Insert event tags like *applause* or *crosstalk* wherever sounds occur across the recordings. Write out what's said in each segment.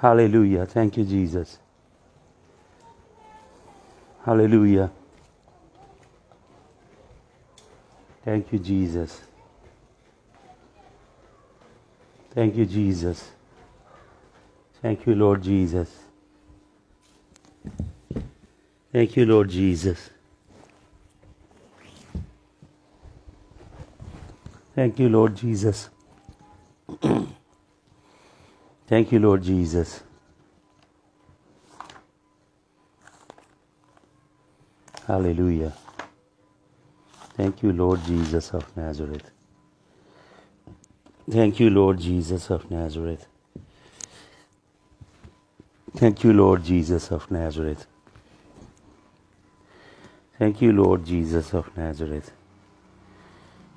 Hallelujah. Thank you, Jesus. Hallelujah. Thank you, Jesus. Thank you, Jesus. Thank you, Lord Jesus. Thank you, Lord Jesus. Thank you, Lord Jesus. *clears throat* Thank you, Lord Jesus. Hallelujah. Thank you, Lord Jesus of Nazareth. Thank you, Lord Jesus of Nazareth. Thank you, Lord Jesus of Nazareth. Thank you, Lord Jesus of Nazareth.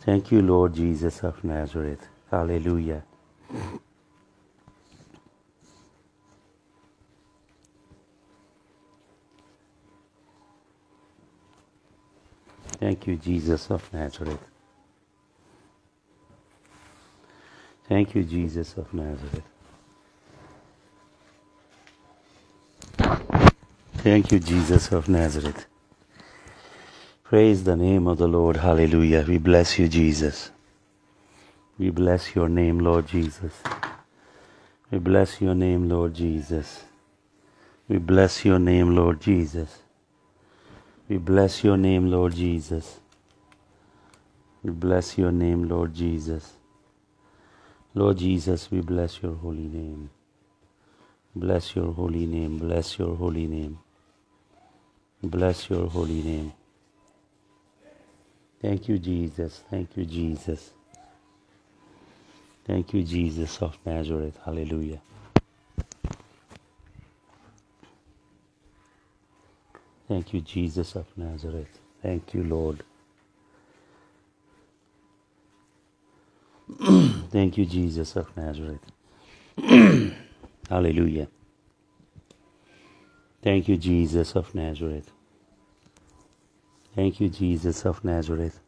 Thank you, Lord Jesus of Nazareth. Hallelujah. Thank you, Jesus of Nazareth. Thank you, Jesus of Nazareth. Thank you, Jesus of Nazareth. Praise the name of the Lord. Hallelujah. We bless you, Jesus. We bless your name, Lord Jesus. We bless your name, Lord Jesus. We bless your name, Lord Jesus. We bless your name, Lord Jesus. We bless your name, Lord Jesus. Lord Jesus, we bless your holy name. Bless your holy name. Bless your holy name. Bless your holy name. Thank you, Jesus. Thank you, Jesus. Thank you, Jesus of Nazareth. Hallelujah. Thank you, Jesus of Nazareth. Thank you, Lord. *clears throat* Thank you, Jesus of Nazareth. *clears throat* Hallelujah. Thank you, Jesus of Nazareth. Thank you, Jesus of Nazareth.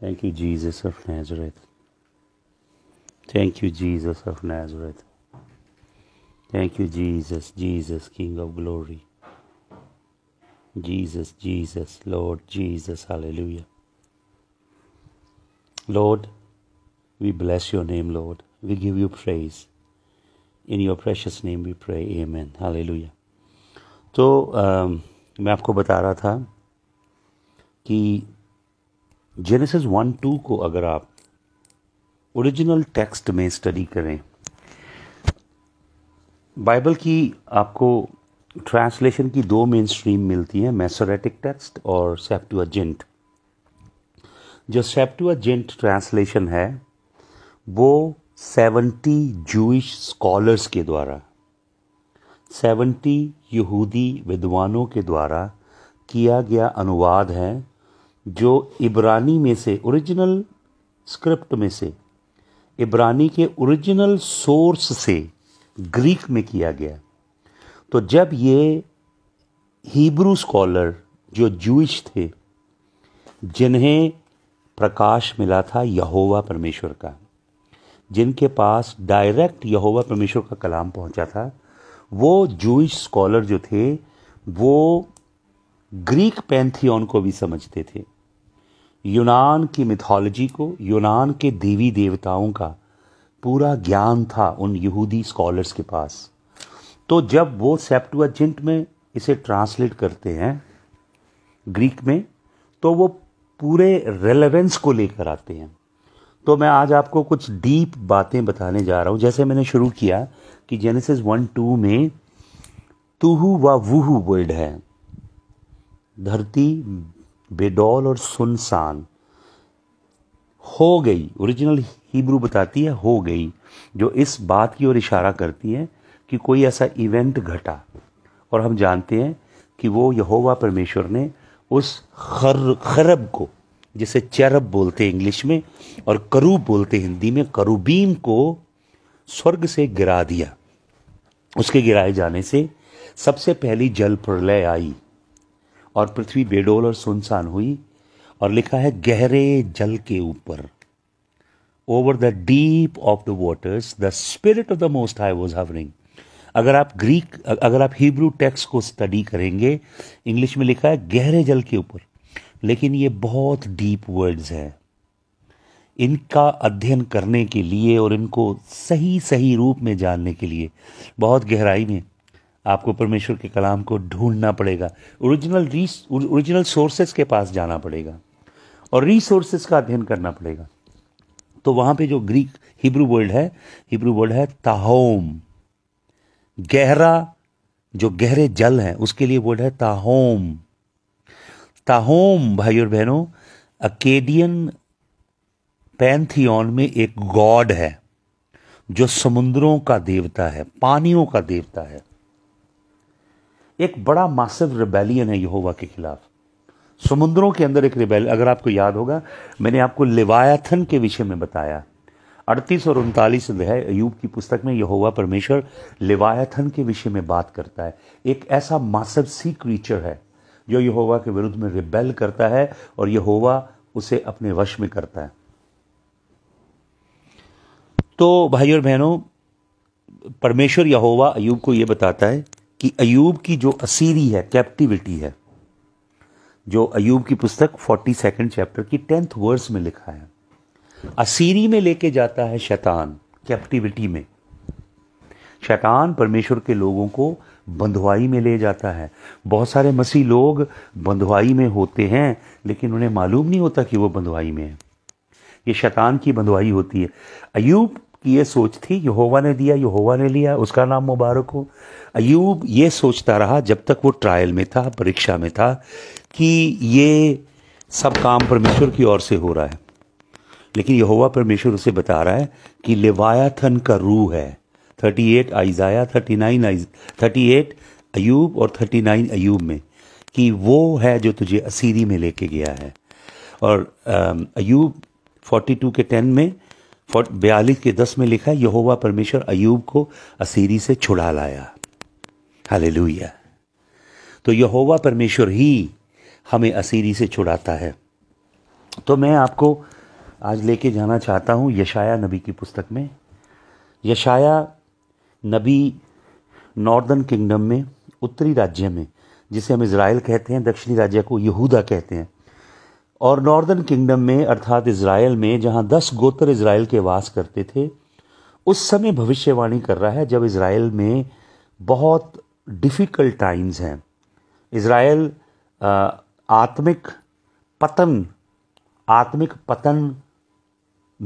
Thank you, Jesus of Nazareth. Thank you, Jesus of Nazareth. Thank you, Jesus, Jesus, King of Glory. Jesus, Jesus, Lord Jesus, hallelujah. Lord, we bless your name, Lord. We give you praise. In your precious name we pray, amen, hallelujah. So, um, I was telling you that Genesis 1-2, if you study original text in the original text, Bible की आपको translation की दो main stream मिलती हैं मैसोरेटिक text और सेप्टुअजेंट जो सेप्टुअजेंट translation है वो सेवेंटी जूश स्कॉलर्स के द्वारा सेवेंटी यहूदी विद्वानों के द्वारा किया गया अनुवाद है जो इब्रानी में से ओरिजिनल स्क्रिप्ट में से इब्रानी के ओरिजिनल सोर्स से ग्रीक में किया गया तो जब ये हीब्रू स्कॉलर जो जूश थे जिन्हें प्रकाश मिला था यहोवा परमेश्वर का जिनके पास डायरेक्ट यहोवा परमेश्वर का कलाम पहुंचा था वो जूश स्कॉलर जो थे वो ग्रीक पैंथियन को भी समझते थे यूनान की मिथोलॉजी को यूनान के देवी देवताओं का पूरा ज्ञान था उन यहूदी स्कॉलर्स के पास तो जब वो सेप्टुअजेंट में इसे ट्रांसलेट करते हैं ग्रीक में तो वो पूरे रेलेवेंस को लेकर आते हैं तो मैं आज आपको कुछ डीप बातें बताने जा रहा हूँ जैसे मैंने शुरू किया कि जेनेसिस वन टू में तुहू व वूहू वर्ड है धरती बेडौल और सुनसान हो गई ओरिजिनल हिब्रू बताती है हो गई जो इस बात की ओर इशारा करती है कि कोई ऐसा इवेंट घटा और हम जानते हैं कि वो यहोवा परमेश्वर ने उस खर खरब को जिसे चरब बोलते हैं इंग्लिश में और करूब बोलते हिंदी में करूबीम को स्वर्ग से गिरा दिया उसके गिराए जाने से सबसे पहली जल प्रलय आई और पृथ्वी बेडोल और सुनसान हुई और लिखा है गहरे जल के ऊपर over the deep of the waters the spirit of the most high was hovering अगर आप ग्रीक अगर आप हिब्रू टेक्स को स्टडी करेंगे इंग्लिश में लिखा है गहरे जल के ऊपर लेकिन ये बहुत डीप वर्ड्स हैं इनका अध्ययन करने के लिए और इनको सही सही रूप में जानने के लिए बहुत गहराई में आपको परमेश्वर के कलाम को ढूंढना पड़ेगा ओरिजिनल रीस ओरिजिनल सोर्सेस के पास जाना पड़ेगा और रिसोर्सेज का अध्ययन करना पड़ेगा तो वहां पे जो ग्रीक हिब्रू वर्ड है हिब्रू वर्ड है ताहोम गहरा जो गहरे जल है उसके लिए वर्ड है ताहोम ताहोम भाई और बहनों अकेडियन पैंथियन में एक गॉड है जो समुद्रों का देवता है पानियों का देवता है एक बड़ा मासिव रिबेलियन है यहोवा के खिलाफ समुद्रों के अंदर एक रिबेल अगर आपको याद होगा मैंने आपको लिवायाथन के विषय में बताया अड़तीस और उनतालीस अध्याय अयूब की पुस्तक में यहोवा परमेश्वर लिवायाथन के विषय में बात करता है एक ऐसा मासव सी क्रीचर है जो यहोवा के विरुद्ध में रिबेल करता है और यहोवा उसे अपने वश में करता है तो भाई और बहनों परमेश्वर यहोवा अयूब को यह बताता है कि अयूब की जो असीरी है कैप्टिविटी है जो अयूब की पुस्तक फोर्टी सेकेंड चैप्टर की टेंथ वर्स में लिखा है असीरी में लेके जाता है शैतान कैप्टिविटी में शैतान परमेश्वर के लोगों को बंधुआई में ले जाता है बहुत सारे मसीह लोग बंधुआई में होते हैं लेकिन उन्हें मालूम नहीं होता कि वो बंधुआई में है ये शैतान की बंधुआई होती है अयूब की ये सोच थी यहोवा ने दिया यहोवा ने लिया उसका नाम मुबारक हो अयूब ये सोचता रहा जब तक वो ट्रायल में था परीक्षा में था कि ये सब काम परमेश्वर की ओर से हो रहा है लेकिन यहोवा परमेश्वर उसे बता रहा है कि लेवायाथन का रूह है 38 आइजाया थर्टी नाइन आइज एट अयूब और 39 अयूब में कि वो है जो तुझे असीरी में लेके गया है और अयूब 42 के 10 में बयालीस के 10 में लिखा है यहोवा परमेश्वर अयूब को असीरी से छुड़ा लाया हाल तो यहोवा परमेश्वर ही हमें असीरी से छुड़ाता है तो मैं आपको आज लेके जाना चाहता हूँ यशाया नबी की पुस्तक में यशाया नबी नॉर्दर्न किंगडम में उत्तरी राज्य में जिसे हम इसराइल कहते हैं दक्षिणी राज्य को यहूदा कहते हैं और नॉर्दर्न किंगडम में अर्थात इसराइल में जहाँ दस गोत्र इसराइल के वास करते थे उस समय भविष्यवाणी कर रहा है जब इसराइल में बहुत डिफ़िकल्ट टाइम्स हैं इसराइल आत्मिक पतन आत्मिक पतन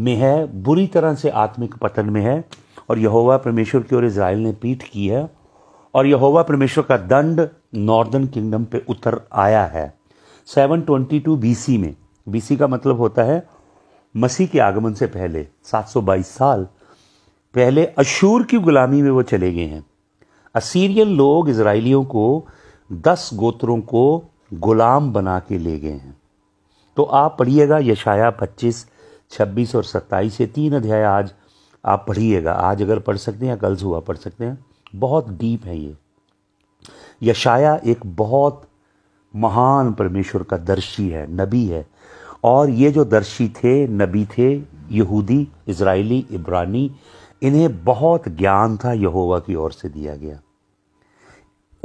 में है बुरी तरह से आत्मिक पतन में है और यहोवा परमेश्वर की ओर इसराइल ने पीठ की है और यहोवा परमेश्वर का दंड नॉर्दर्न किंगडम पे उतर आया है 722 बीसी में बी का मतलब होता है मसीह के आगमन से पहले 722 साल पहले अशूर की गुलामी में वो चले गए हैं असीरियन लोग इसराइलियों को दस गोत्रों को गुलाम बना के ले गए हैं तो आप पढ़िएगा यशाया 25, 26 और 27 से तीन अध्याय आज आप पढ़िएगा आज अगर पढ़ सकते हैं कल सुबह पढ़ सकते हैं बहुत डीप है ये यशाया एक बहुत महान परमेश्वर का दर्शी है नबी है और ये जो दर्शी थे नबी थे यहूदी इसराइली इब्रानी इन्हें बहुत ज्ञान था यहोवा की ओर से दिया गया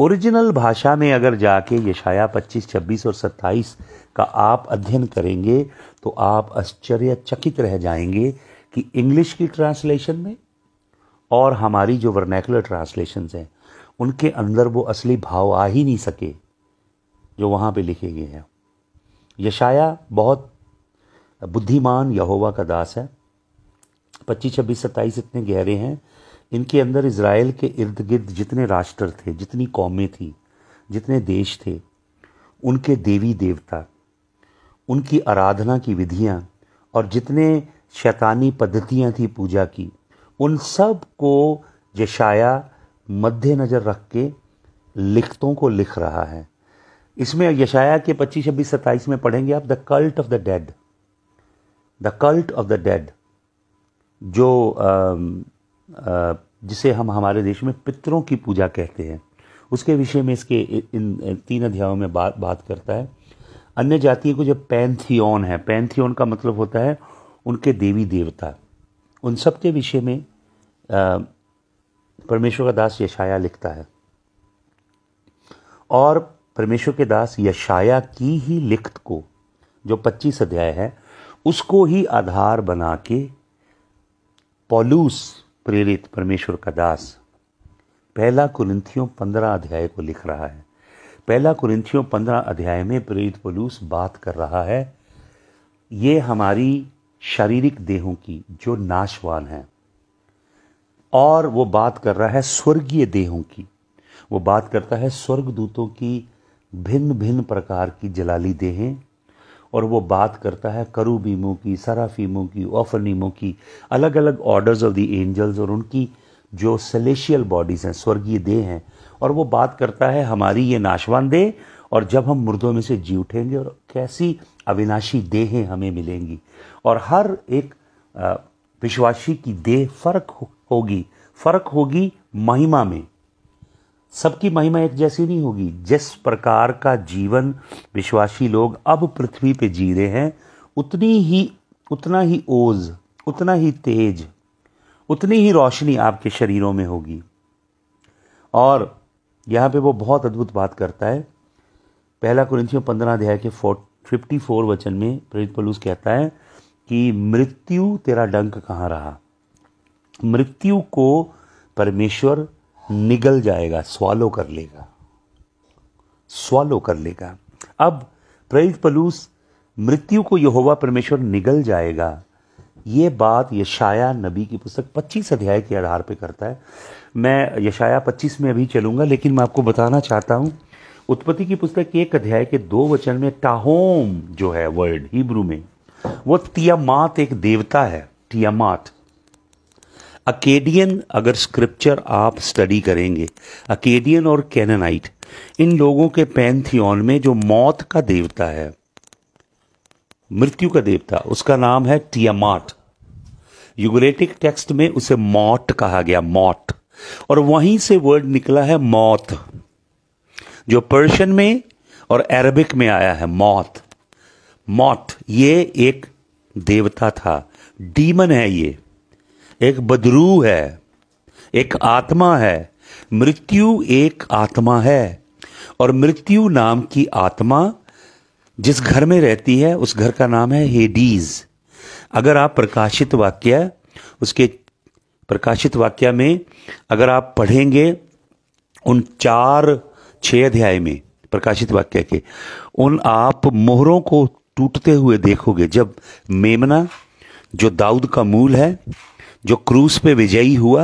ओरिजिनल भाषा में अगर जाके यशाया 25, 26 और 27 का आप अध्ययन करेंगे तो आप आश्चर्यचकित रह जाएंगे कि इंग्लिश की ट्रांसलेशन में और हमारी जो वर्नैकुलर ट्रांसलेशन हैं उनके अंदर वो असली भाव आ ही नहीं सके जो वहाँ पे लिखे गए हैं यशाया बहुत बुद्धिमान यहोवा का दास है पच्चीस छब्बीस सत्ताईस इतने गहरे हैं इनके अंदर इसराइल के इर्द गिर्द जितने राष्ट्र थे जितनी कौमें थी जितने देश थे उनके देवी देवता उनकी आराधना की विधियाँ और जितने शैतानी पद्धतियाँ थी पूजा की उन सब को जशाया मद्देनज़र रख के लिखतों को लिख रहा है इसमें यशाया के 25 छब्बीस सत्ताईस में पढ़ेंगे आप the cult of the dead the cult of the dead जो जिसे हम हमारे देश में पितरों की पूजा कहते हैं उसके विषय में इसके इन तीन अध्यायों में बात बात करता है अन्य जाति को जब पैंथियन है पैंथियन का मतलब होता है उनके देवी देवता उन सब के विषय में परमेश्वर का दास यशाया लिखता है और परमेश्वर के दास यशाया की ही लिखत को जो 25 अध्याय है उसको ही आधार बना के पॉलूस प्रेरित परमेश्वर का दास पहला कुरिंथियों पंद्रह अध्याय को लिख रहा है पहला कुरिंथियों पंद्रह अध्याय में प्रेरित पलूस बात कर रहा है ये हमारी शारीरिक देहों की जो नाशवान है और वो बात कर रहा है स्वर्गीय देहों की वो बात करता है स्वर्गदूतों की भिन्न भिन्न प्रकार की जलाली देहें और वो बात करता है करूबीमों की सराफीमों की ऑफनीमों की अलग अलग ऑर्डर्स ऑफ द एंजल्स और उनकी जो सेलेशियल बॉडीज़ हैं स्वर्गीय देह हैं और वो बात करता है हमारी ये नाशवान देह और जब हम मुर्दों में से जी उठेंगे और कैसी अविनाशी देहें हमें मिलेंगी और हर एक विश्वासी की देह फ़र्क होगी फ़र्क होगी महिमा में सबकी महिमा एक जैसी नहीं होगी जिस प्रकार का जीवन विश्वासी लोग अब पृथ्वी पे जी रहे हैं उतनी ही उतना ही ओज उतना ही तेज उतनी ही रोशनी आपके शरीरों में होगी और यहाँ पे वो बहुत अद्भुत बात करता है पहला कुरिंथियों पंद्रह अध्याय के फोर्ट फिफ्टी फोर वचन में प्रेरित पलूस कहता है कि मृत्यु तेरा डंक कहाँ रहा मृत्यु को परमेश्वर निगल जाएगा स्वालो कर लेगा स्वालो कर लेगा अब प्रेरित पलूस मृत्यु को यहोवा परमेश्वर निगल जाएगा ये बात यशाया नबी की पुस्तक 25 अध्याय के आधार पर करता है मैं यशाया 25 में अभी चलूंगा लेकिन मैं आपको बताना चाहता हूं उत्पत्ति की पुस्तक एक अध्याय के दो वचन में टाहोम जो है वर्ड हिब्रू में वो तियामात एक देवता है टियामात अकेडियन अगर स्क्रिप्चर आप स्टडी करेंगे अकेडियन और कैननाइट इन लोगों के पैनथियन में जो मौत का देवता है मृत्यु का देवता उसका नाम है टियामाट युगरेटिक टेक्स्ट में उसे मौत कहा गया मौत और वहीं से वर्ड निकला है मौत जो पर्शियन में और अरबिक में आया है मौत मौत ये एक देवता था डीमन है ये एक बदरू है एक आत्मा है मृत्यु एक आत्मा है और मृत्यु नाम की आत्मा जिस घर में रहती है उस घर का नाम है हेडीज अगर आप प्रकाशित वाक्य उसके प्रकाशित वाक्य में अगर आप पढ़ेंगे उन चार छः अध्याय में प्रकाशित वाक्य के उन आप मोहरों को टूटते हुए देखोगे जब मेमना जो दाऊद का मूल है जो क्रूस पे विजयी हुआ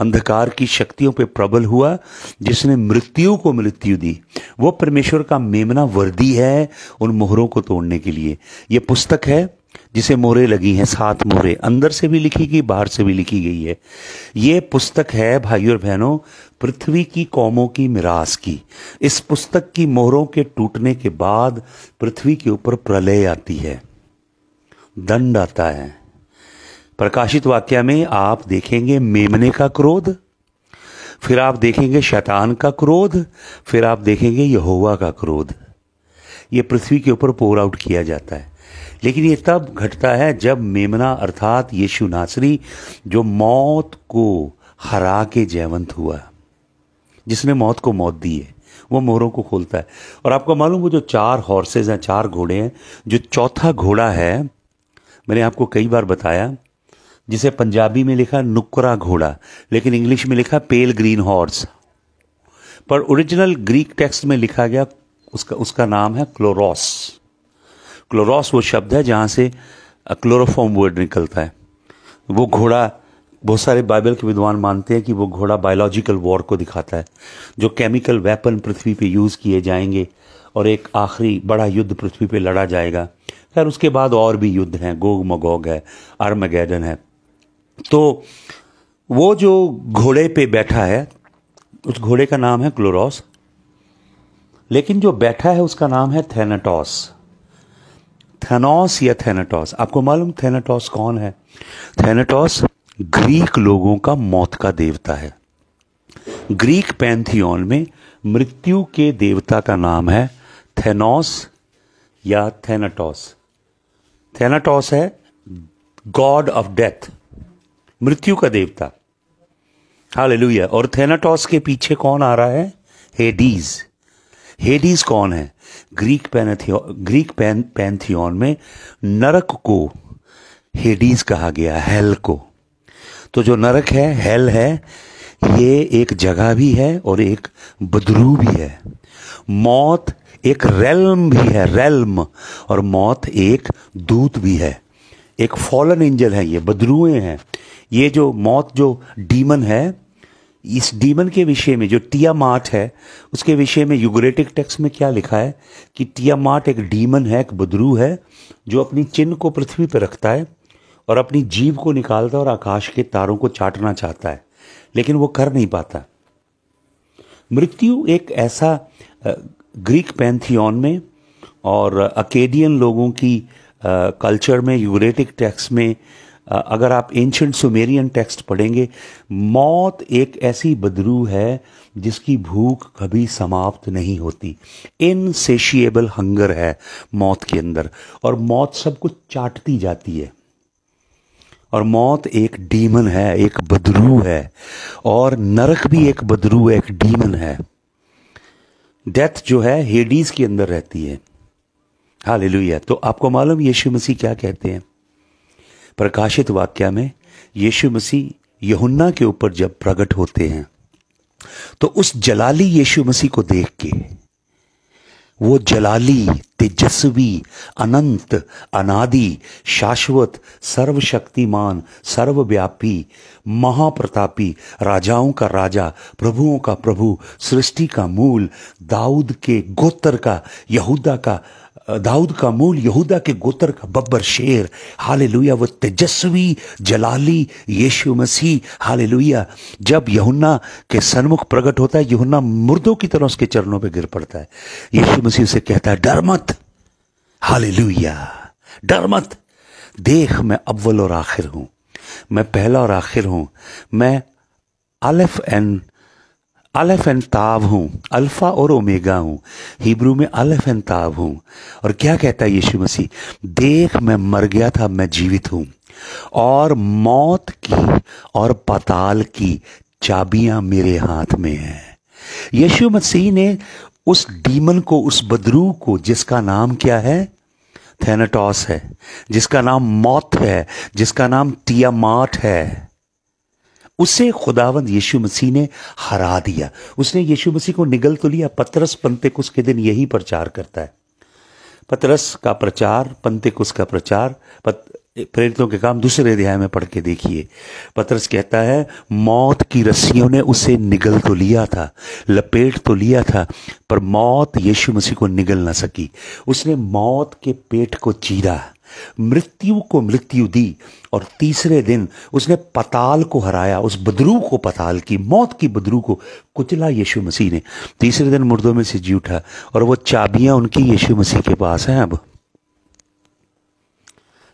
अंधकार की शक्तियों पे प्रबल हुआ जिसने मृत्यु को मृत्यु दी वो परमेश्वर का मेमना वर्दी है उन मोहरों को तोड़ने के लिए ये पुस्तक है जिसे मोहरे लगी हैं सात मोहरे अंदर से भी लिखी गई बाहर से भी लिखी गई है ये पुस्तक है भाई और बहनों पृथ्वी की कौमों की मिरास की इस पुस्तक की मोहरों के टूटने के बाद पृथ्वी के ऊपर प्रलय आती है दंड आता है प्रकाशित वाक्य में आप देखेंगे मेमने का क्रोध फिर आप देखेंगे शैतान का क्रोध फिर आप देखेंगे यहोवा का क्रोध ये पृथ्वी के ऊपर पोर आउट किया जाता है लेकिन ये तब घटता है जब मेमना अर्थात यीशु नासरी जो मौत को हरा के जयवंत हुआ जिसने मौत को मौत दी है वो मोहरों को खोलता है और आपको मालूम वो जो चार हॉर्सेज हैं चार घोड़े हैं जो चौथा घोड़ा है मैंने आपको कई बार बताया जिसे पंजाबी में लिखा नुकरा घोड़ा लेकिन इंग्लिश में लिखा पेल ग्रीन हॉर्स पर ओरिजिनल ग्रीक टेक्स्ट में लिखा गया उसका उसका नाम है क्लोरॉस क्लोरॉस वो शब्द है जहाँ से क्लोरोफॉम वर्ड निकलता है वो घोड़ा बहुत सारे बाइबल के विद्वान मानते हैं कि वो घोड़ा बायोलॉजिकल वॉर को दिखाता है जो केमिकल वेपन पृथ्वी पे यूज़ किए जाएंगे और एक आखिरी बड़ा युद्ध पृथ्वी पे लड़ा जाएगा खैर उसके बाद और भी युद्ध हैं गोग मगोग है अर्मगैडन है तो वो जो घोड़े पे बैठा है उस घोड़े का नाम है क्लोरॉस लेकिन जो बैठा है उसका नाम है थेनाटॉस थेनोस या थेनाटॉस आपको मालूम थेनाटॉस कौन है थेनाटॉस ग्रीक लोगों का मौत का देवता है ग्रीक पैंथियन में मृत्यु के देवता का नाम है थेनोस या थेनाटॉस थेनाटॉस है गॉड ऑफ डेथ मृत्यु का देवता हालेलुया और थेनाटॉस के पीछे कौन आ रहा है हेडीज हेडीज कौन है Greek pantheon Greek pan pantheon में नरक को हेडीज कहा गया हेल को तो जो नरक है हेल है ये एक जगह भी है और एक बदरू भी है मौत एक रेलम भी है रेलम और मौत एक दूत भी है एक फॉलन एंजल है ये बदरुए हैं ये जो मौत जो डीमन है इस डीमन के विषय में जो टिया मार्ट है उसके विषय में यूग्रेटिक टेक्स्ट में क्या लिखा है कि टिया मार्ट एक डीमन है एक बदरू है जो अपनी चिन्ह को पृथ्वी पर रखता है और अपनी जीव को निकालता है और आकाश के तारों को चाटना चाहता है लेकिन वो कर नहीं पाता मृत्यु एक ऐसा ग्रीक पैंथियन में और अकेडियन लोगों की कल्चर में यूरेटिक टेक्स में अगर आप एंशंट सुमेरियन टेक्स्ट पढ़ेंगे मौत एक ऐसी बदरू है जिसकी भूख कभी समाप्त नहीं होती इनसेशियबल हंगर है मौत के अंदर और मौत सब कुछ चाटती जाती है और मौत एक डीमन है एक बदरू है और नरक भी एक बदरू है एक डीमन है डेथ जो है हेडीज के अंदर रहती है हाँ तो आपको मालूम यीशु मसीह क्या कहते हैं प्रकाशित वाक्य में यीशु मसीह यहुन्ना के ऊपर जब प्रकट होते हैं तो उस जलाली यीशु मसीह को देख के वो जलाली तेजस्वी अनंत अनादि शाश्वत सर्वशक्तिमान सर्वव्यापी महाप्रतापी राजाओं का राजा प्रभुओं का प्रभु सृष्टि का मूल दाऊद के गोत्र का यहूदा का दाऊद का मूल यहूदा के गोत्र का बब्बर शेर हाले लुया वो तेजस्वी जलाली यीशु मसीह हाल लुया जब यहुन्ना के सन्मुख प्रकट होता है यहुन्ना मुर्दों की तरह उसके चरणों पर गिर पड़ता है यीशु मसीह उसे कहता है डर मत लुया डर मत देख मैं अव्वल और आखिर हूं मैं पहला और आखिर हूं मैं अलफ एन अलफ एन ताब हूं अल्फ़ा और ओमेगा हूं हिब्रू में अलफ एन ताब हूं और क्या कहता है यीशु मसीह देख मैं मर गया था मैं जीवित हूं और मौत की और पताल की चाबियां मेरे हाथ में हैं यीशु मसीह ने उस डीमन को उस बदरू को जिसका नाम क्या है थेनाटॉस है जिसका नाम मौत है जिसका नाम टियामाट है उसे खुदावंद यीशु मसीह ने हरा दिया उसने यीशु मसीह को निगल तो लिया पतरस पंते कुछ के दिन यही प्रचार करता है पतरस का प्रचार पंते कुछ का प्रचार पत, प्रेरितों के काम दूसरे अध्याय में पढ़ के देखिए पतरस कहता है मौत की रस्सियों ने उसे निगल तो लिया था लपेट तो लिया था पर मौत यीशु मसीह को निगल ना सकी उसने मौत के पेट को चीरा मृत्यु को मृत्यु दी और तीसरे दिन उसने पताल को हराया उस बदरू को पताल की मौत की बदरू को कुचला यीशु मसीह ने तीसरे दिन मुर्दों में से जी उठा और वो चाबियां उनकी यीशु मसीह के पास हैं अब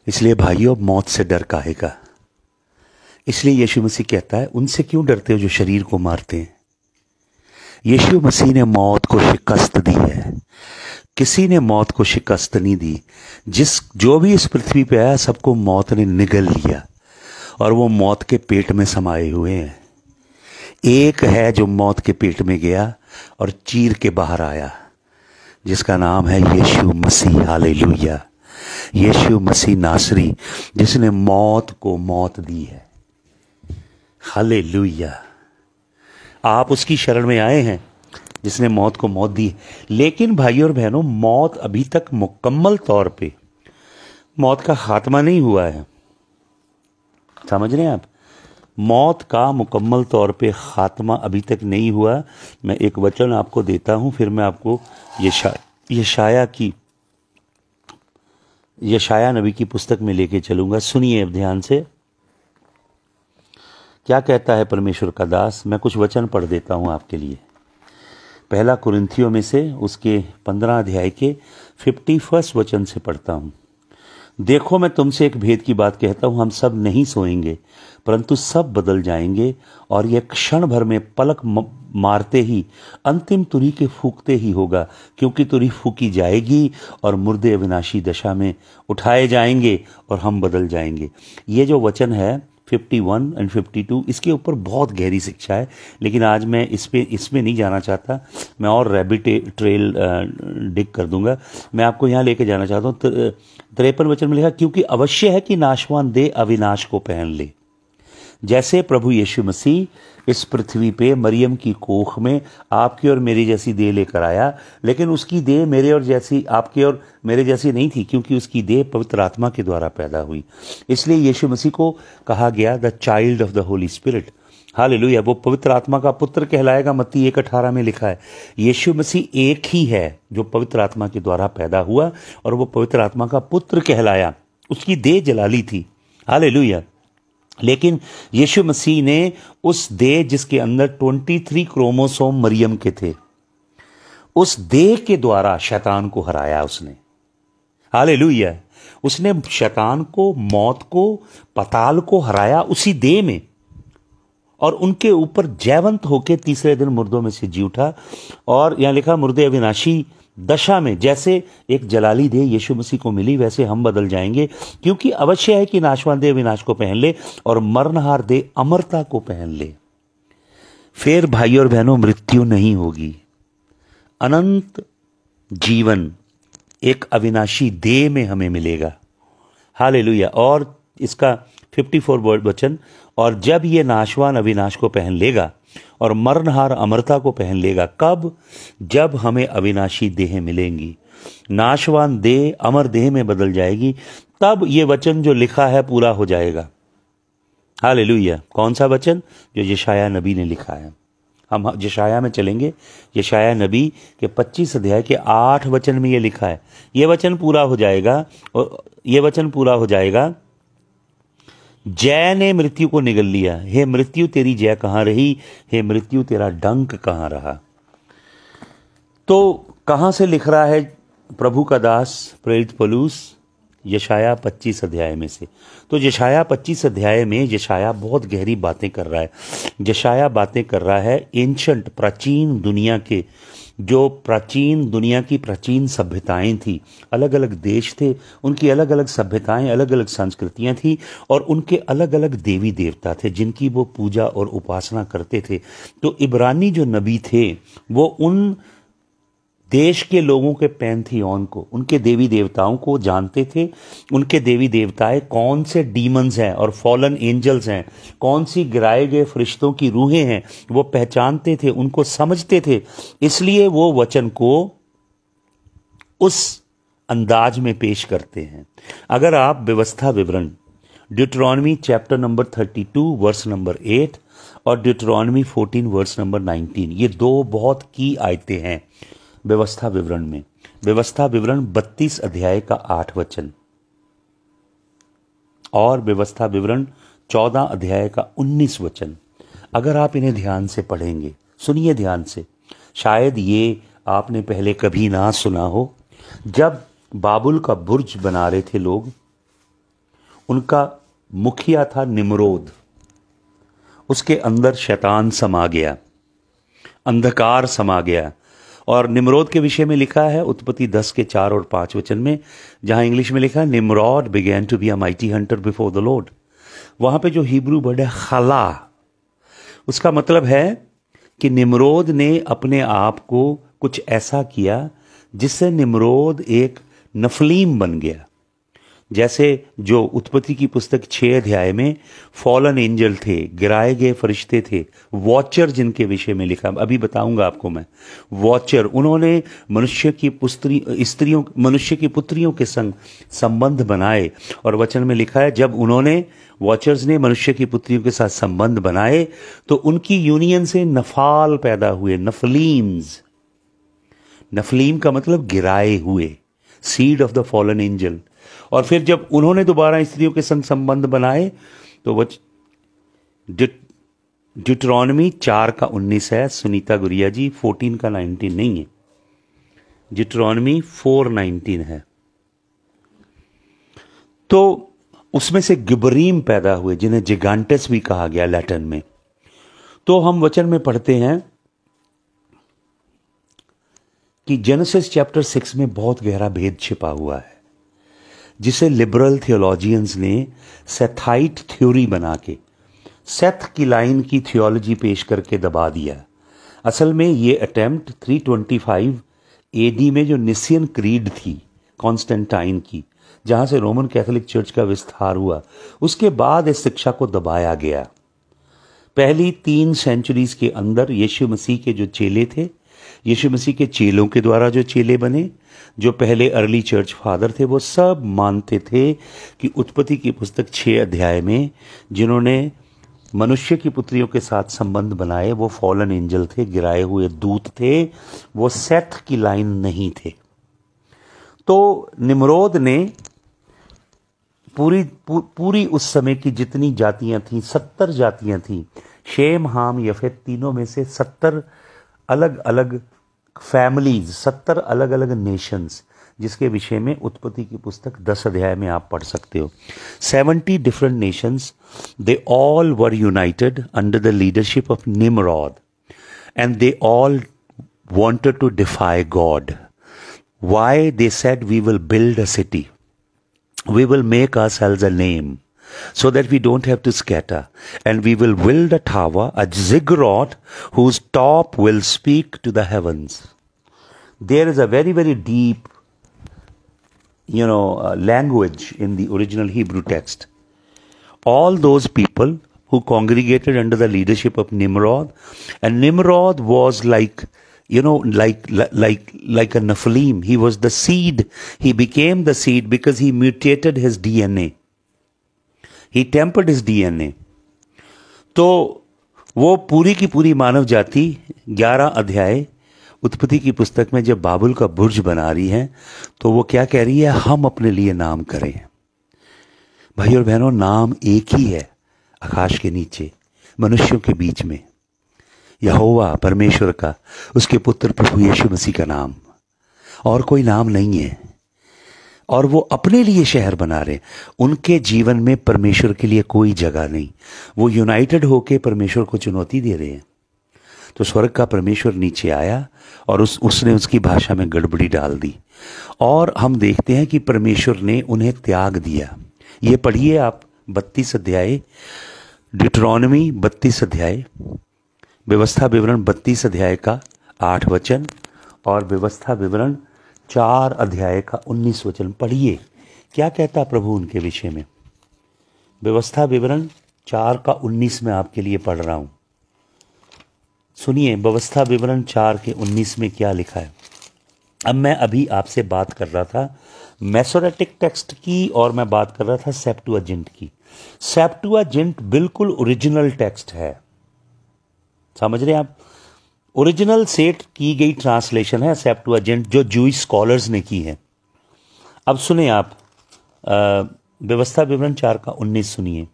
इसलिए भाइयों मौत से डर काहेगा इसलिए यीशु मसीह कहता है उनसे क्यों डरते हो जो शरीर को मारते हैं यीशु मसीह ने मौत को शिकस्त दी है किसी ने मौत को शिकस्त नहीं दी जिस जो भी इस पृथ्वी पे आया सबको मौत ने निगल लिया और वो मौत के पेट में समाये हुए हैं एक है जो मौत के पेट में गया और चीर के बाहर आया जिसका नाम है यीशु मसीह हालेलुया यीशु मसीह नासरी जिसने मौत को मौत दी है हले आप उसकी शरण में आए हैं जिसने मौत को मौत दी लेकिन भाई और बहनों मौत अभी तक मुकम्मल तौर पे मौत का खात्मा नहीं हुआ है समझ रहे हैं आप मौत का मुकम्मल तौर पे खात्मा अभी तक नहीं हुआ मैं एक वचन आपको देता हूं फिर मैं आपको ये शा ये शाया की यशाया नबी की पुस्तक में लेके चलूंगा सुनिए अब ध्यान से क्या कहता है परमेश्वर का दास मैं कुछ वचन पढ़ देता हूं आपके लिए पहला कुरिंथियों में से उसके पंद्रह अध्याय के फिफ्टी फर्स्ट वचन से पढ़ता हूं देखो मैं तुमसे एक भेद की बात कहता हूं हम सब नहीं सोएंगे परंतु सब बदल जाएंगे और यह क्षण भर में पलक मारते ही अंतिम तुरी के फूकते ही होगा क्योंकि तुरी फूकी जाएगी और मुर्दे अविनाशी दशा में उठाए जाएंगे और हम बदल जाएंगे ये जो वचन है 51 एंड 52 इसके ऊपर बहुत गहरी शिक्षा है लेकिन आज मैं इस पर इसमें नहीं जाना चाहता मैं और रैबिट ट्रेल डिग कर दूंगा मैं आपको यहाँ लेके जाना चाहता हूँ त्रेपन वचन में लिखा क्योंकि अवश्य है कि नाशवान दे अविनाश को पहन ले जैसे प्रभु यीशु मसीह इस पृथ्वी पे मरियम की कोख में आपकी और मेरी जैसी देह लेकर आया लेकिन उसकी देह मेरे और जैसी आपके और मेरे जैसी नहीं थी क्योंकि उसकी देह पवित्र आत्मा के द्वारा पैदा हुई इसलिए यीशु मसीह को कहा गया the child of the Holy Spirit हाँ ले वो पवित्र आत्मा का पुत्र कहलाएगा मत्ती एक अठारह में लिखा है यीशु मसीह एक ही है जो पवित्र आत्मा के द्वारा पैदा हुआ और वो पवित्र आत्मा का पुत्र कहलाया उसकी देह जलाली थी हाल लोहिया लेकिन यीशु मसीह ने उस देह जिसके अंदर 23 क्रोमोसोम मरियम के थे उस देह के द्वारा शैतान को हराया उसने हाल उसने शैतान को मौत को पताल को हराया उसी देह में और उनके ऊपर जैवंत होकर तीसरे दिन मुर्दों में से जी उठा और यहां लिखा मुर्दे अविनाशी दशा में जैसे एक जलाली देह यीशु मसीह को मिली वैसे हम बदल जाएंगे क्योंकि अवश्य है कि नाशवान देह विनाश को पहन ले और मरनहार देह अमरता को पहन ले फिर भाई और बहनों मृत्यु नहीं होगी अनंत जीवन एक अविनाशी देह में हमें मिलेगा हालेलुया और इसका 54 वर्ड वचन और जब ये नाशवान अविनाश को पहन लेगा और मरणहार अमरता को पहन लेगा कब जब हमें अविनाशी देह मिलेंगी नाशवान देह अमर देह में बदल जाएगी तब ये वचन जो लिखा है पूरा हो जाएगा हाल कौन सा वचन जो यशाया नबी ने लिखा है हम यशाया में चलेंगे यशाया नबी के 25 अध्याय के आठ वचन में ये लिखा है ये वचन पूरा हो जाएगा और ये वचन पूरा हो जाएगा जय ने मृत्यु को निगल लिया हे मृत्यु तेरी जय कहां रही हे मृत्यु तेरा डंक कहां रहा तो कहां से लिख रहा है प्रभु का दास प्रेरित पलूस यशाया पच्चीस अध्याय में से तो यशाया पच्चीस अध्याय में यशाया बहुत गहरी बातें कर रहा है यशाया बातें कर रहा है एंशंट प्राचीन दुनिया के जो प्राचीन दुनिया की प्राचीन सभ्यताएं थी अलग अलग देश थे उनकी अलग अलग सभ्यताएं अलग अलग संस्कृतियां थी और उनके अलग अलग देवी देवता थे जिनकी वो पूजा और उपासना करते थे तो इब्रानी जो नबी थे वो उन देश के लोगों के पैंथियन को उनके देवी देवताओं को जानते थे उनके देवी देवताएं कौन से डीमंस हैं और फॉलन एंजल्स हैं कौन सी गिराए गए फरिश्तों की रूहें हैं वो पहचानते थे उनको समझते थे इसलिए वो वचन को उस अंदाज में पेश करते हैं अगर आप व्यवस्था विवरण Deuteronomy chapter number thirty two verse number eight और Deuteronomy fourteen verse number nineteen ये दो बहुत की आयते हैं व्यवस्था विवरण में व्यवस्था विवरण 32 अध्याय का आठ वचन और व्यवस्था विवरण 14 अध्याय का 19 वचन अगर आप इन्हें ध्यान से पढ़ेंगे सुनिए ध्यान से शायद ये आपने पहले कभी ना सुना हो जब बाबुल का बुर्ज बना रहे थे लोग उनका मुखिया था निमरोध उसके अंदर शैतान समा गया अंधकार समा गया और निमरोद के विषय में लिखा है उत्पत्ति दस के चार और पांच वचन में जहां इंग्लिश में लिखा है Nimrod began to be a mighty hunter before the Lord वहां पे जो हिब्रू वर्ड है खला उसका मतलब है कि निमरोद ने अपने आप को कुछ ऐसा किया जिससे निमरोद एक नफलीम बन गया जैसे जो उत्पत्ति की पुस्तक छे अध्याय में फॉलन एंजल थे गिराए गए फरिश्ते थे वॉचर जिनके विषय में लिखा अभी बताऊंगा आपको मैं वॉचर उन्होंने मनुष्य की पुस्त्री स्त्रियों मनुष्य की पुत्रियों के संग संबंध बनाए और वचन में लिखा है जब उन्होंने वॉचर्स ने मनुष्य की पुत्रियों के साथ संबंध बनाए तो उनकी यूनियन से नफाल पैदा हुए नफलीम्स नफलीम का मतलब गिराए हुए seed of the fallen angel और फिर जब उन्होंने दोबारा स्त्रियों के संग संबंध बनाए तो वह डिट्रॉनमी चार का उन्नीस है सुनीता गुरिया जी फोर्टीन का नाइनटीन नहीं है ड्यूट्रॉनमी फोर नाइनटीन है तो उसमें से गिबरीम पैदा हुए जिन्हें जिगांटस भी कहा गया लैटिन में तो हम वचन में पढ़ते हैं कि जेनेसिस चैप्टर सिक्स में बहुत गहरा भेद छिपा हुआ है जिसे लिबरल थियोलॉजियंस ने सेथाइट थ्योरी बना के सेथ की लाइन की थियोलॉजी पेश करके दबा दिया असल में ये अटैम्प्ट 325 एडी में जो निसियन क्रीड थी कॉन्स्टेंटाइन की जहाँ से रोमन कैथोलिक चर्च का विस्तार हुआ उसके बाद इस शिक्षा को दबाया गया पहली तीन सेंचुरीज के अंदर यीशु मसीह के जो चेले थे यीशु मसीह के चेलों के द्वारा जो चेले बने जो पहले अर्ली चर्च फादर थे वो सब मानते थे कि उत्पत्ति की पुस्तक छः अध्याय में जिन्होंने मनुष्य की पुत्रियों के साथ संबंध बनाए वो फॉलन एंजल थे गिराए हुए दूत थे वो सेथ की लाइन नहीं थे तो निमरोद ने पूरी पू, पूरी उस समय की जितनी जातियां थीं सत्तर जातियां थीं शेम हाम यफे तीनों में से सत्तर अलग अलग फैमिलीज सत्तर अलग अलग नेशंस जिसके विषय में उत्पत्ति की पुस्तक दस अध्याय में आप पढ़ सकते हो seventy different nations they all were united under the leadership of Nimrod and they all to defy God why they said we will build a city we will make ourselves a name so that we don't have to scatter. And we will build a tower, a ziggurat, whose top will speak to the heavens. There is a very, very deep, you know, uh, language in the original Hebrew text. All those people who congregated under the leadership of Nimrod, and Nimrod was like you know, like, like, like a Nephilim. He was the seed. He became the seed because he mutated his DNA. He tempered his DNA तो वो पूरी की पूरी मानव जाति 11 अध्याय उत्पत्ति की पुस्तक में जब बाबुल का बुर्ज बना रही है तो वो क्या कह रही है हम अपने लिए नाम करें भाई और बहनों नाम एक ही है आकाश के नीचे मनुष्यों के बीच में यहोवा परमेश्वर का उसके पुत्र प्रभु यीशु मसीह का नाम और कोई नाम नहीं है और वो अपने लिए शहर बना रहे हैं उनके जीवन में परमेश्वर के लिए कोई जगह नहीं वो यूनाइटेड होके परमेश्वर को चुनौती दे रहे हैं तो स्वर्ग का परमेश्वर नीचे आया और उस उसने उसकी भाषा में गड़बड़ी डाल दी और हम देखते हैं कि परमेश्वर ने उन्हें त्याग दिया ये पढ़िए आप बत्तीस अध्याय डिट्रॉनमी बत्तीस अध्याय व्यवस्था विवरण बत्तीस अध्याय का आठ वचन और व्यवस्था विवरण चार अध्याय का उन्नीस वचन पढ़िए क्या कहता प्रभु उनके विषय में व्यवस्था विवरण चार का उन्नीस में आपके लिए पढ़ रहा हूं सुनिए व्यवस्था विवरण चार के उन्नीस में क्या लिखा है अब मैं अभी आपसे बात कर रहा था मैसोरेटिक टेक्स्ट की और मैं बात कर रहा था सेप्टुआ जिंट की सेप्टुआ जिंट बिल्कुल ओरिजिनल टेक्स्ट है समझ रहे हैं आप ओरिजिनल सेट की गई ट्रांसलेशन है सेप्टुआजेंट जो जूस स्कॉलर्स ने की है अब सुने आप व्यवस्था विवरण चार का उन्नीस सुनिए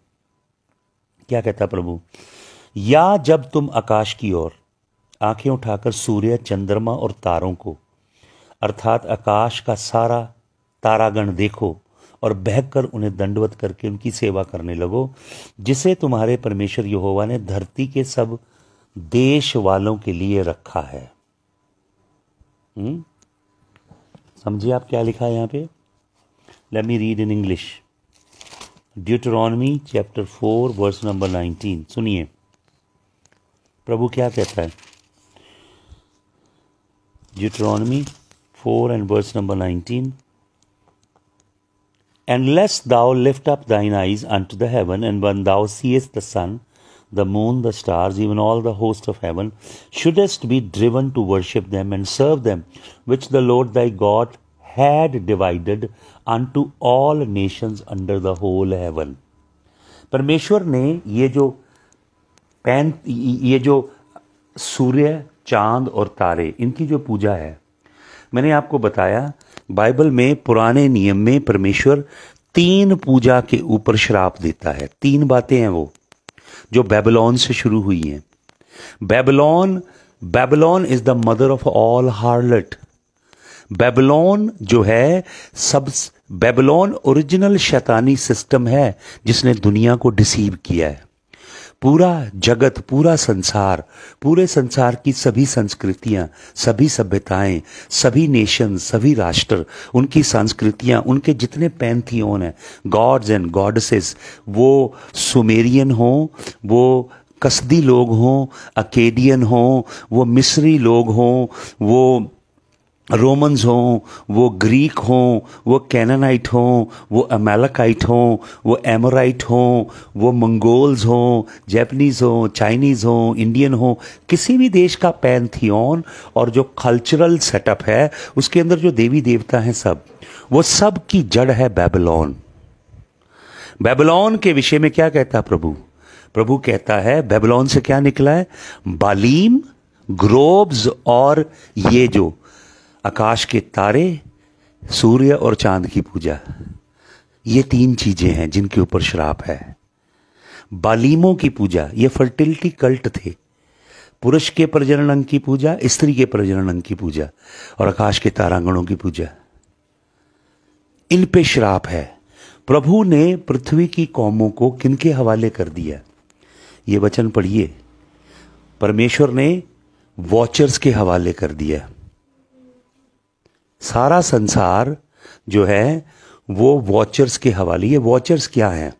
क्या कहता प्रभु या जब तुम आकाश की ओर आंखें उठाकर सूर्य चंद्रमा और तारों को अर्थात आकाश का सारा तारागण देखो और बहक कर उन्हें दंडवत करके उनकी सेवा करने लगो जिसे तुम्हारे परमेश्वर यहोवा ने धरती के सब देश वालों के लिए रखा है हम्म? समझिए आप क्या लिखा है यहां पे let me read in English Deuteronomy chapter four verse number nineteen सुनिए प्रभु क्या कहता है Deuteronomy four and verse number nineteen and lest thou lift up thine eyes unto the heaven and when thou seest the sun the moon, the stars, even all the host of heaven, shouldest be driven to worship them and serve them, which the Lord thy God had divided unto all nations under the whole heaven. परमेश्वर ने ये जो pan ये जो सूर्य चांद और तारे इनकी जो पूजा है मैंने आपको बताया बाइबल में पुराने नियम में परमेश्वर तीन पूजा के ऊपर श्राप देता है तीन बातें हैं वो जो बेबलॉन से शुरू हुई हैं Babylon Babylon is the mother of all harlot Babylon जो है सब बेबलॉन ओरिजिनल शैतानी सिस्टम है जिसने दुनिया को डिसीव किया है पूरा जगत पूरा संसार पूरे संसार की सभी संस्कृतियां सभी सभ्यताएं सभी नेशन सभी राष्ट्र उनकी संस्कृतियां उनके जितने पैंथियोन हैं गॉड्स एंड गॉडसेस वो सुमेरियन हो वो कसदी लोग हों अकेडियन हों वो मिस्री लोग हों वो रोमन्स हों वो ग्रीक हों वो कैननाइट हों वो अमेलकाइट हों वो एमराइट हों वो मंगोल्स हों जैपनीज़ हों चाइनीज़ हों इंडियन हों किसी भी देश का पैंथियन और जो कल्चरल सेटअप है उसके अंदर जो देवी देवता हैं सब वो सब की जड़ है बेबलॉन बेबलॉन के विषय में क्या कहता है प्रभु प्रभु कहता है बेबलॉन से क्या निकला है बालीम ग्रोब्स और ये जो आकाश के तारे सूर्य और चांद की पूजा ये तीन चीज़ें हैं जिनके ऊपर श्राप है बालीमों की पूजा ये फर्टिलिटी कल्ट थे पुरुष के प्रजनन अंग की पूजा स्त्री के प्रजनन अंग की पूजा और आकाश के तारांगणों की पूजा इन पे श्राप है प्रभु ने पृथ्वी की कौमों को किनके हवाले कर दिया ये वचन पढ़िए परमेश्वर ने वॉचर्स के हवाले कर दिया सारा संसार जो है वो वॉचर्स के हवाले ये वॉचर्स क्या हैं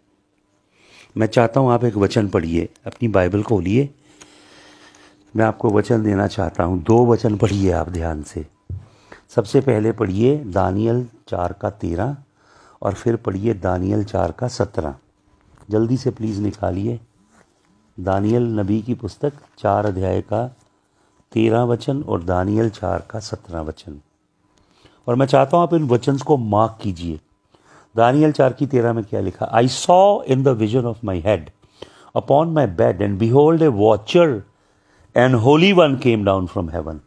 मैं चाहता हूँ आप एक वचन पढ़िए अपनी बाइबल खोलिए मैं आपको वचन देना चाहता हूँ दो वचन पढ़िए आप ध्यान से सबसे पहले पढ़िए दानियल चार का तेरह और फिर पढ़िए दानियल चार का सत्रह जल्दी से प्लीज़ निकालिए दानियल नबी की पुस्तक चार अध्याय का तेरह वचन और दानियल चार का सत्रह वचन और मैं चाहता हूं आप इन वचन को मार्क कीजिए दानियल चार की तेरह में क्या लिखा I saw in the vision of my head upon my bed and behold a watcher and holy one came down from heaven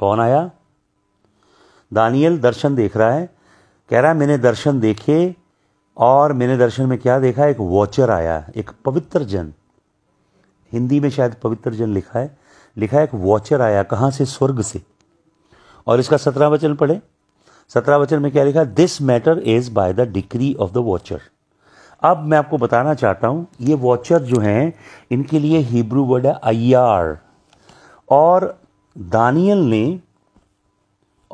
कौन आया दानियल दर्शन देख रहा है कह रहा है मैंने दर्शन देखे और मैंने दर्शन में क्या देखा एक वॉचर आया एक पवित्र जन हिंदी में शायद पवित्र जन लिखा है लिखा है एक वॉचर आया कहाँ से स्वर्ग से और इसका सत्रह वचन पढ़े सत्रह वचन में क्या लिखा this matter is by the decree of the watcher अब मैं आपको बताना चाहता हूं ये वॉचर जो हैं इनके लिए हिब्रू वर्ड है अयार और दानियल ने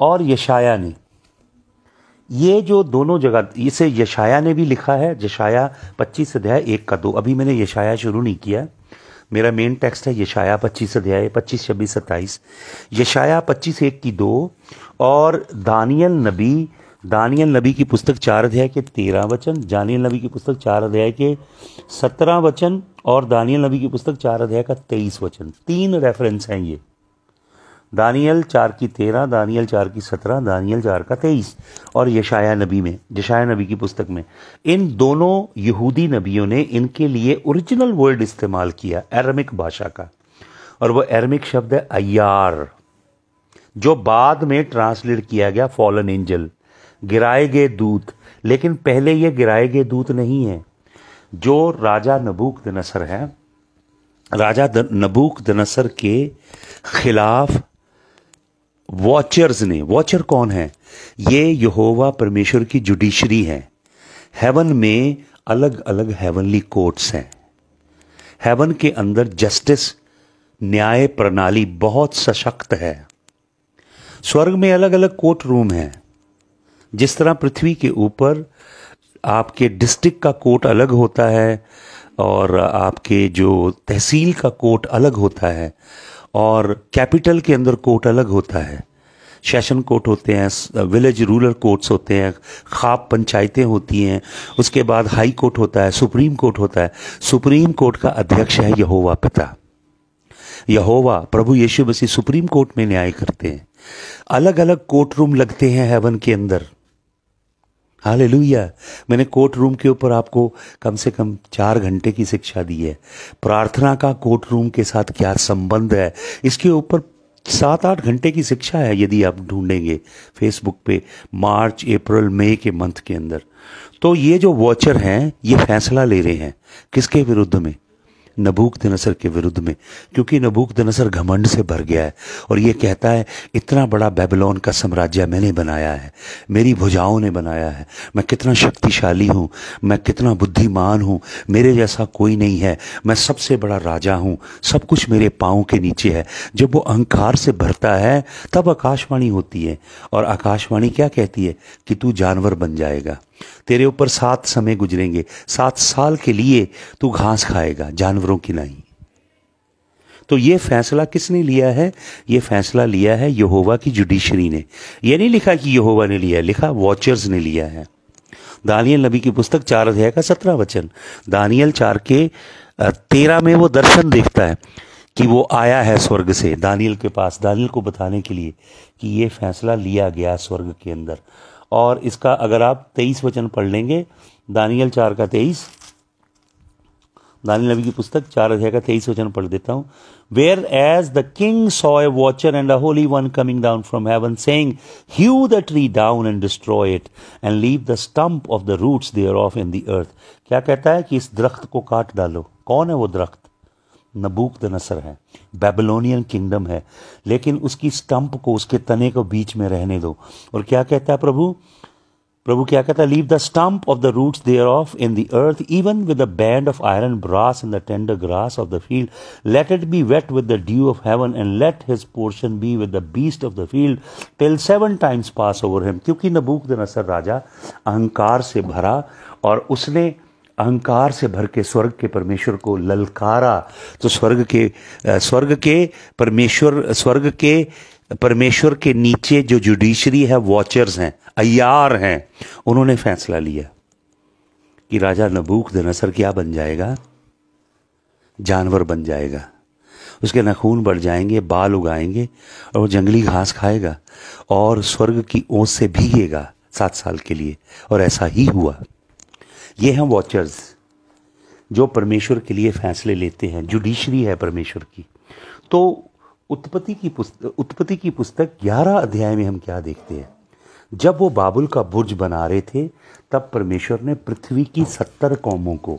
और यशाया ने ये जो दोनों जगह इसे यशाया ने भी लिखा है यशाया पच्चीस अध्याय एक का दो अभी मैंने यशाया शुरू नहीं किया मेरा मेन टेक्स्ट है यशाया पच्चीस अध्याय पच्चीस छब्बीस सत्ताईस यशाया पच्चीस एक की दो और दानियल नबी दानियल नबी की पुस्तक चार अध्याय के तेरह वचन दानियल नबी की पुस्तक चार अध्याय के सत्रह वचन और दानियल नबी की पुस्तक चार अध्याय का तेईस वचन तीन रेफरेंस हैं ये दानियल चार की तेरह दानियल चार की सत्रह दानियल चार का तेईस और यशाया नबी में यशाया नबी की पुस्तक में इन दोनों यहूदी नबियों ने इनके लिए ओरिजिनल वर्ड इस्तेमाल किया एरमिक भाषा का और वह एरमिक शब्द है अयार जो बाद में ट्रांसलेट किया गया फॉलन एंजल गिराए गए दूत लेकिन पहले ये गिराए गए दूत नहीं है जो राजा नबूक दिनसर है राजा नबूक दनसर के खिलाफ वॉचर्स ने वॉचर कौन है ये यहोवा परमेश्वर की जुडिशरी है हेवन में अलग अलग हेवनली कोर्ट्स हैं हेवन के अंदर जस्टिस न्याय प्रणाली बहुत सशक्त है स्वर्ग में अलग अलग कोर्ट रूम है जिस तरह पृथ्वी के ऊपर आपके डिस्ट्रिक्ट का कोर्ट अलग होता है और आपके जो तहसील का कोर्ट अलग होता है और कैपिटल के अंदर कोर्ट अलग होता है सेशन कोर्ट होते हैं विलेज रूरल कोर्ट्स होते हैं खाप पंचायतें होती हैं उसके बाद हाई कोर्ट होता है सुप्रीम कोर्ट होता है सुप्रीम कोर्ट का अध्यक्ष है यहोवा पिता यहोवा प्रभु यीशु मसीह सुप्रीम कोर्ट में न्याय करते हैं अलग अलग कोर्ट रूम लगते हैं हेवन के अंदर हाल मैंने कोर्ट रूम के ऊपर आपको कम से कम चार घंटे की शिक्षा दी है प्रार्थना का कोर्ट रूम के साथ क्या संबंध है इसके ऊपर सात आठ घंटे की शिक्षा है यदि आप ढूंढेंगे फेसबुक पे मार्च अप्रैल मई के मंथ के अंदर तो ये जो वॉचर हैं ये फैसला ले रहे हैं किसके विरुद्ध में नबूक दनसर के विरुद्ध में क्योंकि नबूक दनसर घमंड से भर गया है और ये कहता है इतना बड़ा बेबलोन का साम्राज्य मैंने बनाया है मेरी भुजाओं ने बनाया है मैं कितना शक्तिशाली हूँ मैं कितना बुद्धिमान हूँ मेरे जैसा कोई नहीं है मैं सबसे बड़ा राजा हूँ सब कुछ मेरे पाँव के नीचे है जब वो अहंकार से भरता है तब आकाशवाणी होती है और आकाशवाणी क्या कहती है कि तू जानवर बन जाएगा तेरे ऊपर सात समय गुजरेंगे सात साल के लिए तू घास खाएगा जानवरों की नहीं तो ये फैसला किसने लिया है ये फैसला लिया है यहोवा की जुडिशरी ने यह नहीं लिखा कि यहोवा ने लिया लिखा वॉचर्स ने लिया है दानियल नबी की पुस्तक चार अध्याय का सत्रह वचन दानियल चार के तेरह में वो दर्शन देखता है कि वो आया है स्वर्ग से दानियल के पास दानियल को बताने के लिए कि ये फैसला लिया गया स्वर्ग के अंदर और इसका अगर आप तेईस वचन पढ़ लेंगे दानियल चार का तेईस दानियल नबी की पुस्तक चार अध्याय का तेईस वचन पढ़ देता हूँ whereas the king saw a watcher and a holy one coming down from heaven saying hew the tree down and destroy it and leave the stump of the roots thereof in the earth क्या कहता है कि इस दरख्त को काट डालो कौन है वो दरख्त नबूक द नसर है बेबलोनियन किंगडम है लेकिन उसकी स्टंप को उसके तने को बीच में रहने दो और क्या कहता है प्रभु प्रभु क्या कहता है leave the stump of the roots thereof in the earth even with the band of iron brass in the tender grass of the field let it be wet with the dew of heaven and let his portion be with the beast of the field till seven times pass over him क्योंकि नबूक the नसर राजा अहंकार से भरा और उसने अहंकार से भर के स्वर्ग के परमेश्वर को ललकारा तो स्वर्ग के स्वर्ग के परमेश्वर स्वर्ग के परमेश्वर के नीचे जो जुडिशरी है वॉचर्स हैं अयार हैं उन्होंने फैसला लिया कि राजा नबूक दनसर क्या बन जाएगा जानवर बन जाएगा उसके नखून बढ़ जाएंगे बाल उगाएंगे और जंगली घास खाएगा और स्वर्ग की ओस से भीगेगा सात साल के लिए और ऐसा ही हुआ ये हैं वॉचर्स जो परमेश्वर के लिए फैसले लेते हैं जुडिशरी है परमेश्वर की तो उत्पत्ति की पुस्तक उत्पत्ति की पुस्तक ग्यारह अध्याय में हम क्या देखते हैं जब वो बाबुल का बुर्ज बना रहे थे तब परमेश्वर ने पृथ्वी की सत्तर कौमों को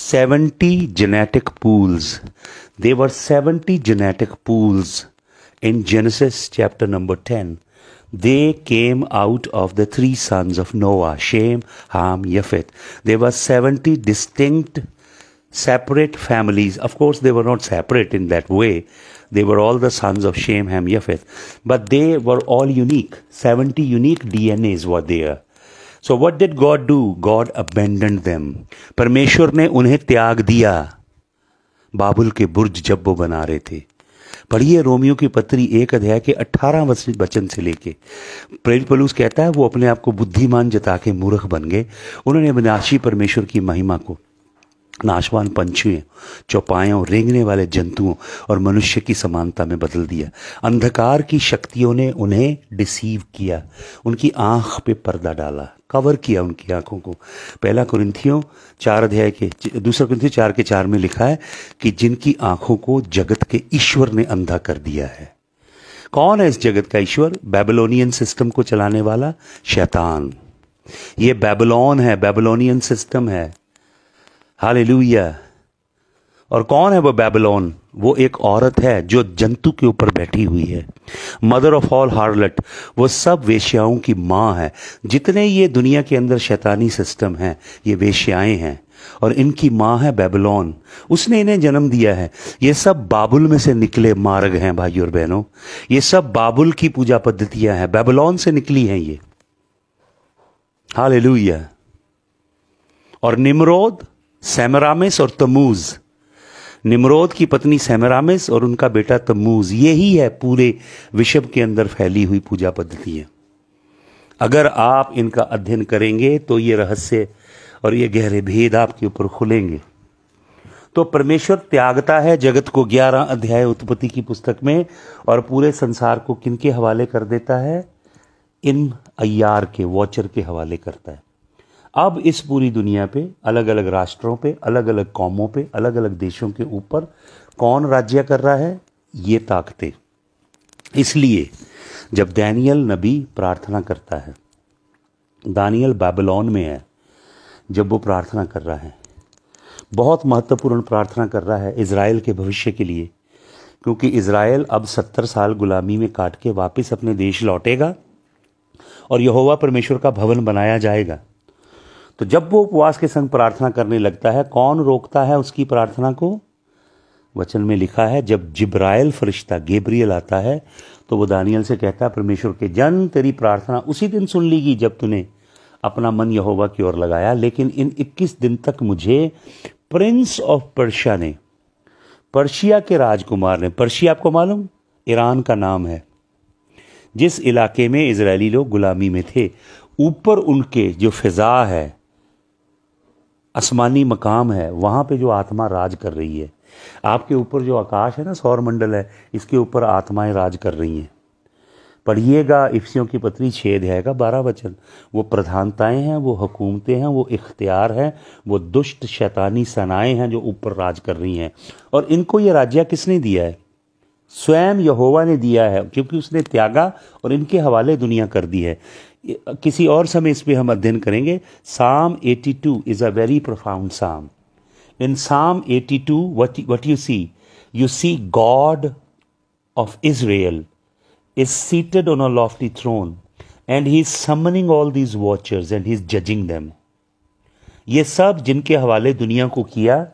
seventy genetic pools there were seventy genetic pools in Genesis chapter number ten They came out of the three sons of Noah, Shem, Ham, Japheth. There were 70 distinct separate families. Of course, they were not separate in that way. They were all the sons of Shem, Ham, Japheth. But they were all unique. 70 unique DNAs were there. So what did God do? God abandoned them. परमेश्वर ने उन्हें त्याग दिया बाबुल के बुर्ज जब बना रहे थे पढ़िए रोमियो की पत्री एक अध्याय के अठारह वचन से लेके प्रेम पलूस कहता है वो अपने आप को बुद्धिमान जता के मूर्ख बन गए उन्होंने विनाशी परमेश्वर की महिमा को नाशवान पंछियों चौपायों रेंगने वाले जंतुओं और मनुष्य की समानता में बदल दिया अंधकार की शक्तियों ने उन्हें डिसीव किया उनकी आंख पे पर्दा डाला कवर किया उनकी आंखों को पहला कुरिंथियों चार अध्याय के दूसरा कुरिंथियों चार के चार में लिखा है कि जिनकी आंखों को जगत के ईश्वर ने अंधा कर दिया है कौन है इस जगत का ईश्वर बेबलोनियन सिस्टम को चलाने वाला शैतान ये बेबलॉन है बेबलोनियन सिस्टम है हालेलुया और कौन है वो बेबलोन वो एक औरत है जो जंतु के ऊपर बैठी हुई है मदर ऑफ ऑल हार्लट वो सब वेश्याओं की माँ है जितने ये दुनिया के अंदर शैतानी सिस्टम हैं ये वेश्याएं हैं और इनकी माँ है बेबलोन उसने इन्हें जन्म दिया है ये सब बाबुल में से निकले मार्ग हैं भाई और बहनों ये सब बाबुल की पूजा पद्धतियां हैं बेबलोन से निकली हैं ये हाल और निमरोद सेमरामिस और तमूज निमरोद की पत्नी सेमरामिस और उनका बेटा तमूज यही है पूरे विश्व के अंदर फैली हुई पूजा है अगर आप इनका अध्ययन करेंगे तो ये रहस्य और ये गहरे भेद आपके ऊपर खुलेंगे तो परमेश्वर त्यागता है जगत को ग्यारह अध्याय उत्पत्ति की पुस्तक में और पूरे संसार को किनके हवाले कर देता है इन अयार के वॉचर के हवाले करता है अब इस पूरी दुनिया पे अलग अलग राष्ट्रों पे अलग अलग कौमों पे अलग अलग देशों के ऊपर कौन राज्य कर रहा है ये ताकते इसलिए जब दानियल नबी प्रार्थना करता है दानियल बाबलोन में है जब वो प्रार्थना कर रहा है बहुत महत्वपूर्ण प्रार्थना कर रहा है इसराइल के भविष्य के लिए क्योंकि इसराइल अब सत्तर साल गुलामी में काट के वापस अपने देश लौटेगा और यहोवा परमेश्वर का भवन बनाया जाएगा तो जब वो उपवास के संग प्रार्थना करने लगता है कौन रोकता है उसकी प्रार्थना को वचन में लिखा है जब जिब्राइल फरिश्ता गेब्रियल आता है तो वो दानियल से कहता है परमेश्वर के जन तेरी प्रार्थना उसी दिन सुन लीगी जब तूने अपना मन यहोवा की ओर लगाया लेकिन इन 21 दिन तक मुझे प्रिंस ऑफ पर्शिया ने पर्शिया के राजकुमार ने पर्शिया आपको मालूम ईरान का नाम है जिस इलाके में इसराइली लोग गुलामी में थे ऊपर उनके जो फिज़ा है आसमानी मकाम है वहाँ पे जो आत्मा राज कर रही है आपके ऊपर जो आकाश है ना सौर मंडल है इसके ऊपर आत्माएं राज कर रही हैं पढ़िएगा इफ्सियों की पत्री छेद है का बारह वचन वो प्रधानताएं हैं वो हुकूमतें हैं वो इख्तियार हैं वो दुष्ट शैतानी सनाएं हैं जो ऊपर राज कर रही हैं और इनको ये राज्य किसने दिया है स्वयं यहोवा ने दिया है क्योंकि उसने त्यागा और इनके हवाले दुनिया कर दी है किसी और समय इस पर हम अध्ययन करेंगे psalm 82 two is a very profound psalm in psalm 82 two what what you see you see God of Israel is seated on a lofty throne and he is summoning all these watchers and he is judging them ये सब जिनके हवाले दुनिया को किया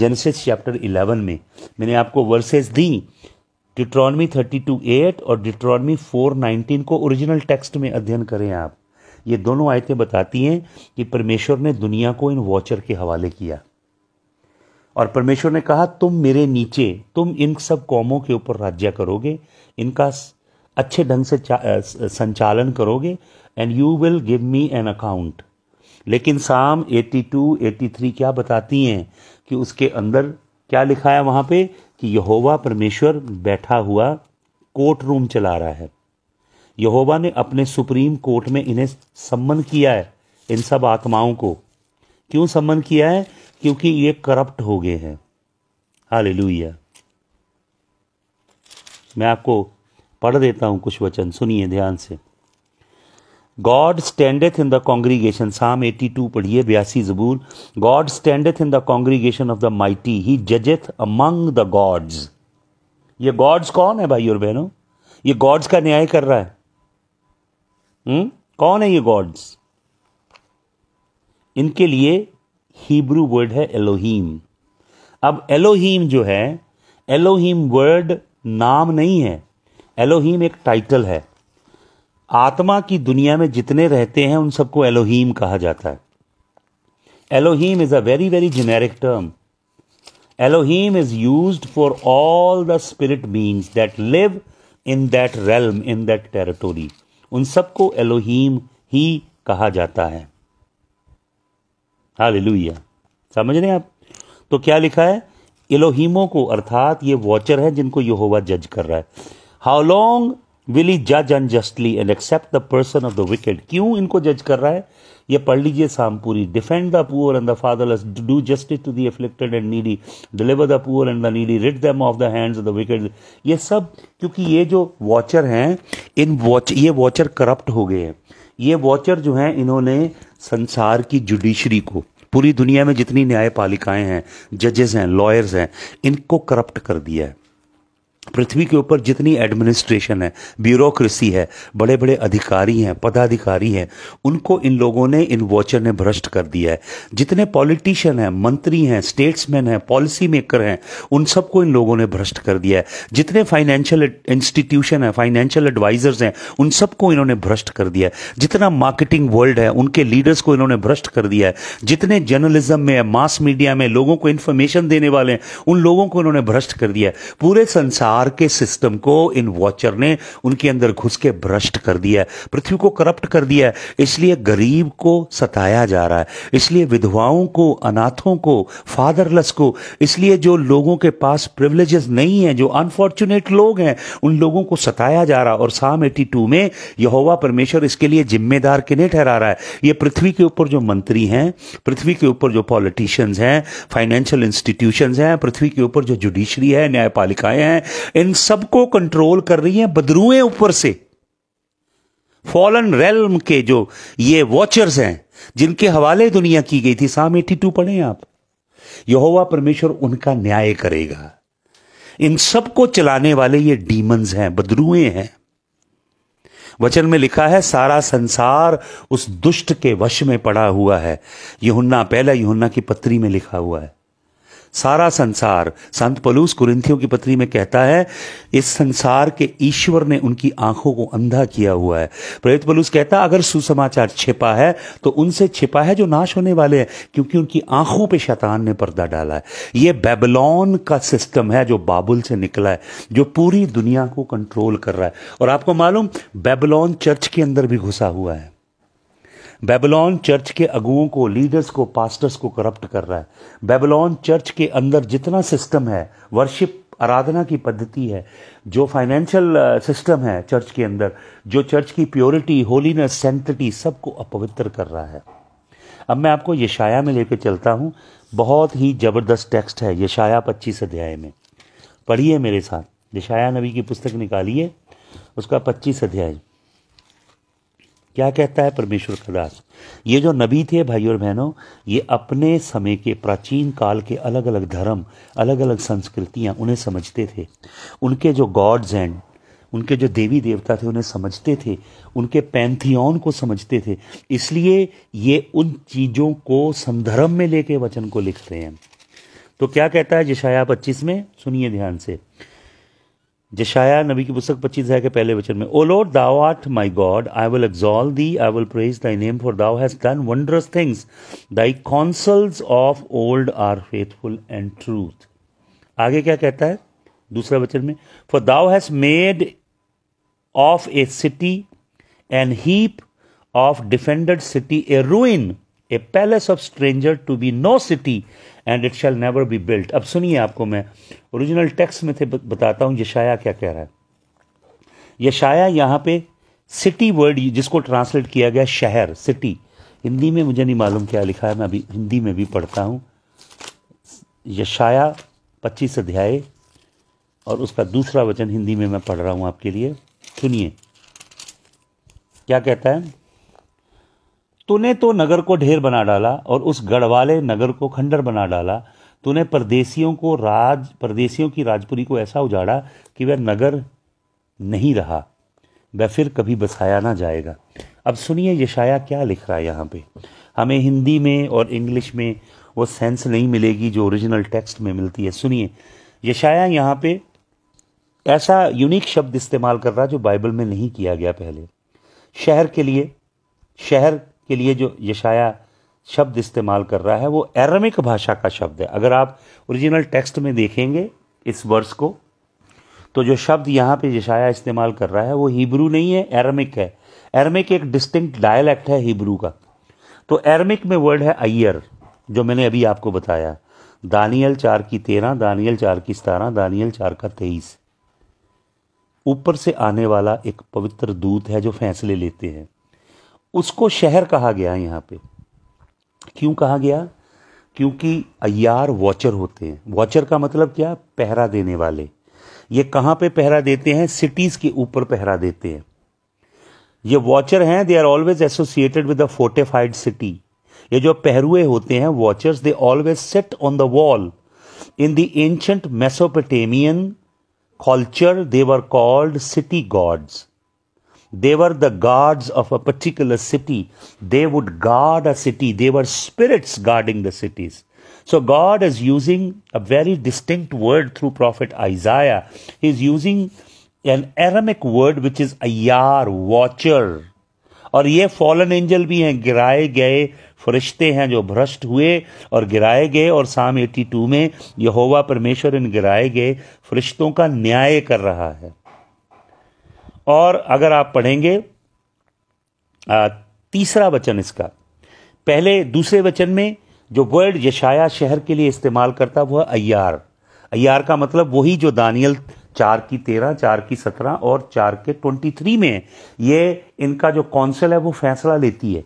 genesis chapter 11 में मैंने आपको वर्सेस दी डिट्रॉनमी थर्टी टू एट और डिट्रॉनमी फोर नाइनटीन को ओरिजिनल टेक्स्ट में अध्ययन करें आप ये दोनों आयतें बताती हैं कि परमेश्वर ने दुनिया को इन वॉचर के हवाले किया और परमेश्वर ने कहा तुम मेरे नीचे तुम इन सब कौमों के ऊपर राज्य करोगे इनका अच्छे ढंग से संचालन करोगे and you will give me an account लेकिन साम 82, 83 क्या बताती हैं कि उसके अंदर क्या लिखा है वहां पे कि यहोवा परमेश्वर बैठा हुआ कोर्ट रूम चला रहा है यहोवा ने अपने सुप्रीम कोर्ट में इन्हें सम्मन किया है इन सब आत्माओं को क्यों सम्मन किया है क्योंकि ये करप्ट हो गए हैं हाल मैं आपको पढ़ देता हूं कुछ वचन सुनिए ध्यान से God standeth in the congregation psalm 82 पढ़िए बयासी जबूर God standeth in the congregation of the mighty he judgeth among the gods ये गॉड्स कौन है भाई और बहनों ये गॉड्स का न्याय कर रहा है हुँ? कौन है ये गॉड्स इनके लिए हिब्रू वर्ड है एलोहीम अब एलोहीम जो है एलोहीम वर्ड नाम नहीं है एलोहीम एक टाइटल है आत्मा की दुनिया में जितने रहते हैं उन सबको एलोहीम कहा जाता है Elohim is a very very generic term Elohim is use for all the spirit beings that live in that realm in that territory उन सबको एलोहीम ही कहा जाता है हालेलुया समझ रहे हैं आप तो क्या लिखा है एलोहीमो को अर्थात ये वॉचर है जिनको यहोवा जज कर रहा है हाउ लॉन्ग विल ही जज unjustly and accept the person of the wicked क्यों इनको जज कर रहा है ये पढ़ लीजिए शाम पूरी defend the poor and the fatherless do justice to the afflicted and needy deliver the poor and the needy rid them of the hands the wicked ये सब क्योंकि ये जो वॉचर हैं इन वॉच ये वॉचर करप्ट हो गए हैं ये वॉचर जो हैं इन्होंने संसार की जुडिशरी को पूरी दुनिया में जितनी न्यायपालिकाएं हैं जजेस हैं लॉयर्स हैं इनको करप्ट कर दिया है पृथ्वी के ऊपर जितनी एडमिनिस्ट्रेशन है ब्यूरोक्रेसी है बड़े बड़े अधिकारी हैं पदाधिकारी हैं उनको इन लोगों ने इन वॉचर ने भ्रष्ट कर दिया है जितने पॉलिटिशियन हैं मंत्री हैं स्टेट्समैन हैं पॉलिसी मेकर हैं उन सबको इन लोगों ने भ्रष्ट कर दिया है जितने फाइनेंशियल इंस्टीट्यूशन हैं फाइनेंशियल एडवाइजर्स हैं उन सबको इन्होंने भ्रष्ट कर दिया है जितना मार्केटिंग वर्ल्ड है उनके लीडर्स को इन्होंने भ्रष्ट कर दिया है जितने जर्नलिज्म में मास मीडिया में लोगों को इन्फॉर्मेशन देने वाले हैं उन लोगों को इन्होंने भ्रष्ट कर दिया है पूरे संसार संसार के सिस्टम को इन वॉचर ने उनके अंदर घुस के भ्रष्ट कर दिया है पृथ्वी को करप्ट कर दिया है इसलिए गरीब को सताया जा रहा है इसलिए विधवाओं को अनाथों को फादरलेस को इसलिए जो लोगों के पास प्रिवलेजेस नहीं है जो अनफॉर्चुनेट लोग हैं उन लोगों को सताया जा रहा और साम एटी में यहोवा परमेश्वर इसके लिए जिम्मेदार किन्हें ठहरा रहा है ये पृथ्वी के ऊपर जो मंत्री हैं पृथ्वी के ऊपर जो पॉलिटिशियंस हैं फाइनेंशियल इंस्टीट्यूशन हैं पृथ्वी के ऊपर जो जुडिशरी है न्यायपालिकाएं हैं इन सबको कंट्रोल कर रही है बदरुए ऊपर से फॉलन रेलम के जो ये वॉचर्स हैं जिनके हवाले दुनिया की गई थी साम एटी टू पढ़े आप यहोवा परमेश्वर उनका न्याय करेगा इन सबको चलाने वाले ये डीमंस हैं बदरुए हैं वचन में लिखा है सारा संसार उस दुष्ट के वश में पड़ा हुआ है यहुन्ना पहला यहुन्ना की पत्री में लिखा हुआ है सारा संसार संत पलूस कुरिंथियों की पत्री में कहता है इस संसार के ईश्वर ने उनकी आंखों को अंधा किया हुआ है प्रेत पलूस कहता अगर सुसमाचार छिपा है तो उनसे छिपा है जो नाश होने वाले हैं क्योंकि उनकी आंखों पे शैतान ने पर्दा डाला है ये बेबलॉन का सिस्टम है जो बाबुल से निकला है जो पूरी दुनिया को कंट्रोल कर रहा है और आपको मालूम बेबलॉन चर्च के अंदर भी घुसा हुआ है बेबलॉन चर्च के अगुओं को लीडर्स को पास्टर्स को करप्ट कर रहा है बेबलॉन चर्च के अंदर जितना सिस्टम है वर्शिप आराधना की पद्धति है जो फाइनेंशियल सिस्टम uh, है चर्च के अंदर जो चर्च की प्योरिटी होलीनेस सेंटिटी सबको अपवित्र कर रहा है अब मैं आपको यशाया में लेकर चलता हूँ बहुत ही ज़बरदस्त टेक्स्ट है यशाया पच्चीस अध्याय में पढ़िए मेरे साथ यशाया नबी की पुस्तक निकालिए उसका पच्चीस अध्याय क्या कहता है परमेश्वर का दास ये जो नबी थे भाई और बहनों ये अपने समय के प्राचीन काल के अलग अलग धर्म अलग अलग संस्कृतियाँ उन्हें समझते थे उनके जो गॉड्स एंड उनके जो देवी देवता थे उन्हें समझते थे उनके पैंथियन को समझते थे इसलिए ये उन चीज़ों को संधर्म में लेके वचन को लिखते हैं तो क्या कहता है जिशाया पच्चीस में सुनिए ध्यान से जशाया नबी की पुस्तक पच्चीस है के पहले वचन में O Lord thou art my God I will exalt thee I will praise thy name for thou has done wondrous things thy counsels of old are faithful and truth आगे क्या कहता है दूसरा वचन में for thou has made of a city an heap of defended city a ruin a palace of stranger to be no city and it shall never be built अब सुनिए आपको मैं ओरिजिनल टेक्स्ट में थे बताता हूँ यशाया क्या कह रहा है यशाया यहाँ पे सिटी वर्ड जिसको ट्रांसलेट किया गया शहर सिटी हिंदी में मुझे नहीं मालूम क्या लिखा है मैं अभी हिंदी में भी पढ़ता हूँ यशाया पच्चीस अध्याय और उसका दूसरा वचन हिंदी में मैं पढ़ रहा हूँ आपके लिए सुनिए क्या कहता है तूने तो नगर को ढेर बना डाला और उस गढ़वाले नगर को खंडर बना डाला तूने परदेशियों को राज परदेशियों की राजपुरी को ऐसा उजाड़ा कि वह नगर नहीं रहा वह फिर कभी बसाया ना जाएगा अब सुनिए यशाया क्या लिख रहा है यहाँ पे हमें हिंदी में और इंग्लिश में वो सेंस नहीं मिलेगी जो ओरिजिनल टेक्स्ट में मिलती है सुनिए यशाया यहाँ पे ऐसा यूनिक शब्द इस्तेमाल कर रहा जो बाइबल में नहीं किया गया पहले शहर के लिए शहर के लिए जो यशाया शब्द इस्तेमाल कर रहा है वो एरमिक भाषा का शब्द है अगर आप ओरिजिनल टेक्स्ट में देखेंगे इस वर्ष को तो जो शब्द यहाँ पे यशाया इस्तेमाल कर रहा है वो हिब्रू नहीं है एरमिक है एरमिक एक डिस्टिंक्ट डायलैक्ट है हिब्रू का तो एरमिक में वर्ड है अयर जो मैंने अभी आपको बताया दानियल चार की तेरह दानियल चार की सतारह दानियल चार का तेईस ऊपर से आने वाला एक पवित्र दूत है जो फैसले लेते हैं उसको शहर कहा गया यहाँ पे क्यों कहा गया क्योंकि अयार वॉचर होते हैं वॉचर का मतलब क्या पहरा देने वाले ये कहाँ पे पहरा देते हैं सिटीज़ के ऊपर पहरा देते हैं ये वॉचर हैं they are always associated with the fortified city ये जो पहरुए होते हैं watchers they always set on the wall in the ancient Mesopotamian culture they were called city gods They were the guards of a particular city. They would guard a city. They were spirits guarding the cities. So God is using a very distinct word through prophet Isaiah. He is using an Aramic word which is ayar, watcher. और ये fallen angel भी हैं गिराए गए फरिश्ते हैं जो भ्रष्ट हुए और गिराए गए और साम 82 में यहोवा परमेश्वर इन गिराए गए फरिश्तों का न्याय कर रहा है और अगर आप पढ़ेंगे आ, तीसरा वचन इसका पहले दूसरे वचन में जो वर्ड यशाया शहर के लिए इस्तेमाल करता वह अयार अयार का मतलब वही जो दानियल चार की तेरह चार की सत्रह और चार के ट्वेंटी थ्री में ये इनका जो कौंसिल है वो फैसला लेती है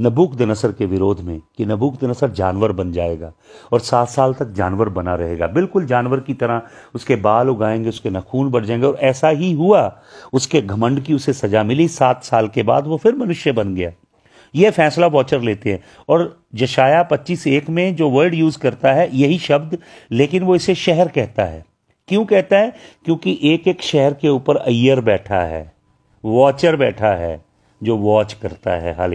नबूक दिनसर के विरोध में कि नबूक दिनसर जानवर बन जाएगा और सात साल तक जानवर बना रहेगा बिल्कुल जानवर की तरह उसके बाल उगाएंगे उसके नखून बढ़ जाएंगे और ऐसा ही हुआ उसके घमंड की उसे सजा मिली सात साल के बाद वो फिर मनुष्य बन गया यह फैसला वॉचर लेते हैं और जशाया पच्चीस एक में जो वर्ड यूज़ करता है यही शब्द लेकिन वो इसे शहर कहता है क्यों कहता है क्योंकि एक एक शहर के ऊपर अय्यर बैठा है वॉचर बैठा है जो वॉच करता है हाल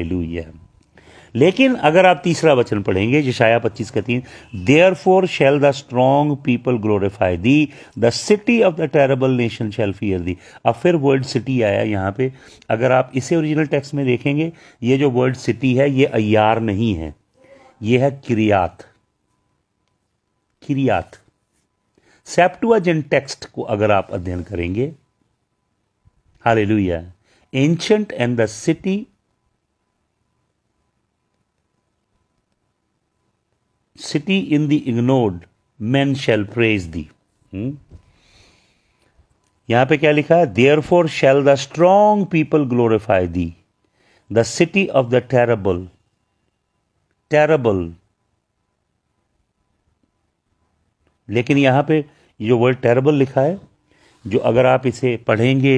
लेकिन अगर आप तीसरा वचन पढ़ेंगे जिशाया पच्चीस का तीन therefore shall the strong people glorify thee the city of the terrible nation shall fear thee अब फिर वर्ल्ड सिटी आया यहाँ पे अगर आप इसे ओरिजिनल टेक्स्ट में देखेंगे ये जो वर्ल्ड सिटी है ये अयार नहीं है ये है क्रियात क्रियात सेप्टुआजेन टेक्स्ट को अगर आप अध्ययन करेंगे hallelujah ancient and the city city in thee ignored man shall praise thee यहां पे क्या लिखा है therefore shall the strong people glorify thee the city of the terrible terrible लेकिन यहां पे जो वर्ड टेरेबल लिखा है जो अगर आप इसे पढ़ेंगे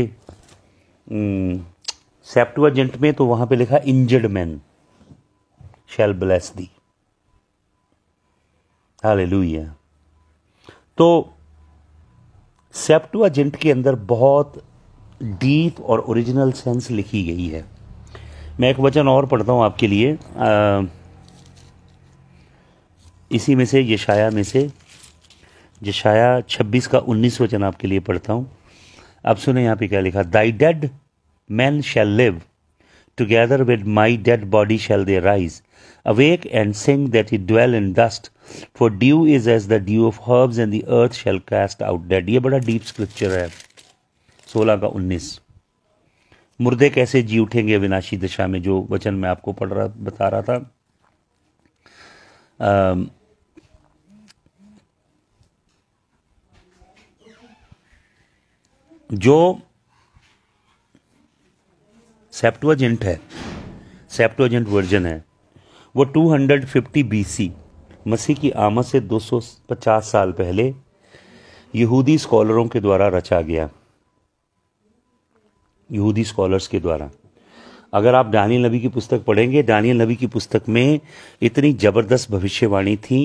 सेप्टुअजेंट में तो वहां पे लिखा injured man shall bless thee hallelujah तो सेप्टुआजेंट के अंदर बहुत डीप और ओरिजिनल सेंस लिखी गई है मैं एक वचन और पढ़ता हूँ आपके लिए आ, इसी में से यशाया में से यशाया 26 का 19 वचन आपके लिए पढ़ता हूँ अब सुने यहाँ पे क्या लिखा thy dead man shall live together with my dead body shall they rise Awake and sing that ye dwell in dust, for dew is as the dew of herbs, and the earth shall cast out dead. ye bada deep scripture hai 16 ka 19 murde kaise जी uthenge vinashi dasha mein jo vachan main aapko पढ़ raha bata raha tha um जो सेप्टोजेंट है सेप्टोजेंट version है वो 250 BC मसीह की आमद से 250 साल पहले यहूदी स्कॉलरों के द्वारा रचा गया यहूदी स्कॉलर्स के द्वारा अगर आप दानियल नबी की पुस्तक पढ़ेंगे डानियल नबी की पुस्तक में इतनी ज़बरदस्त भविष्यवाणी थी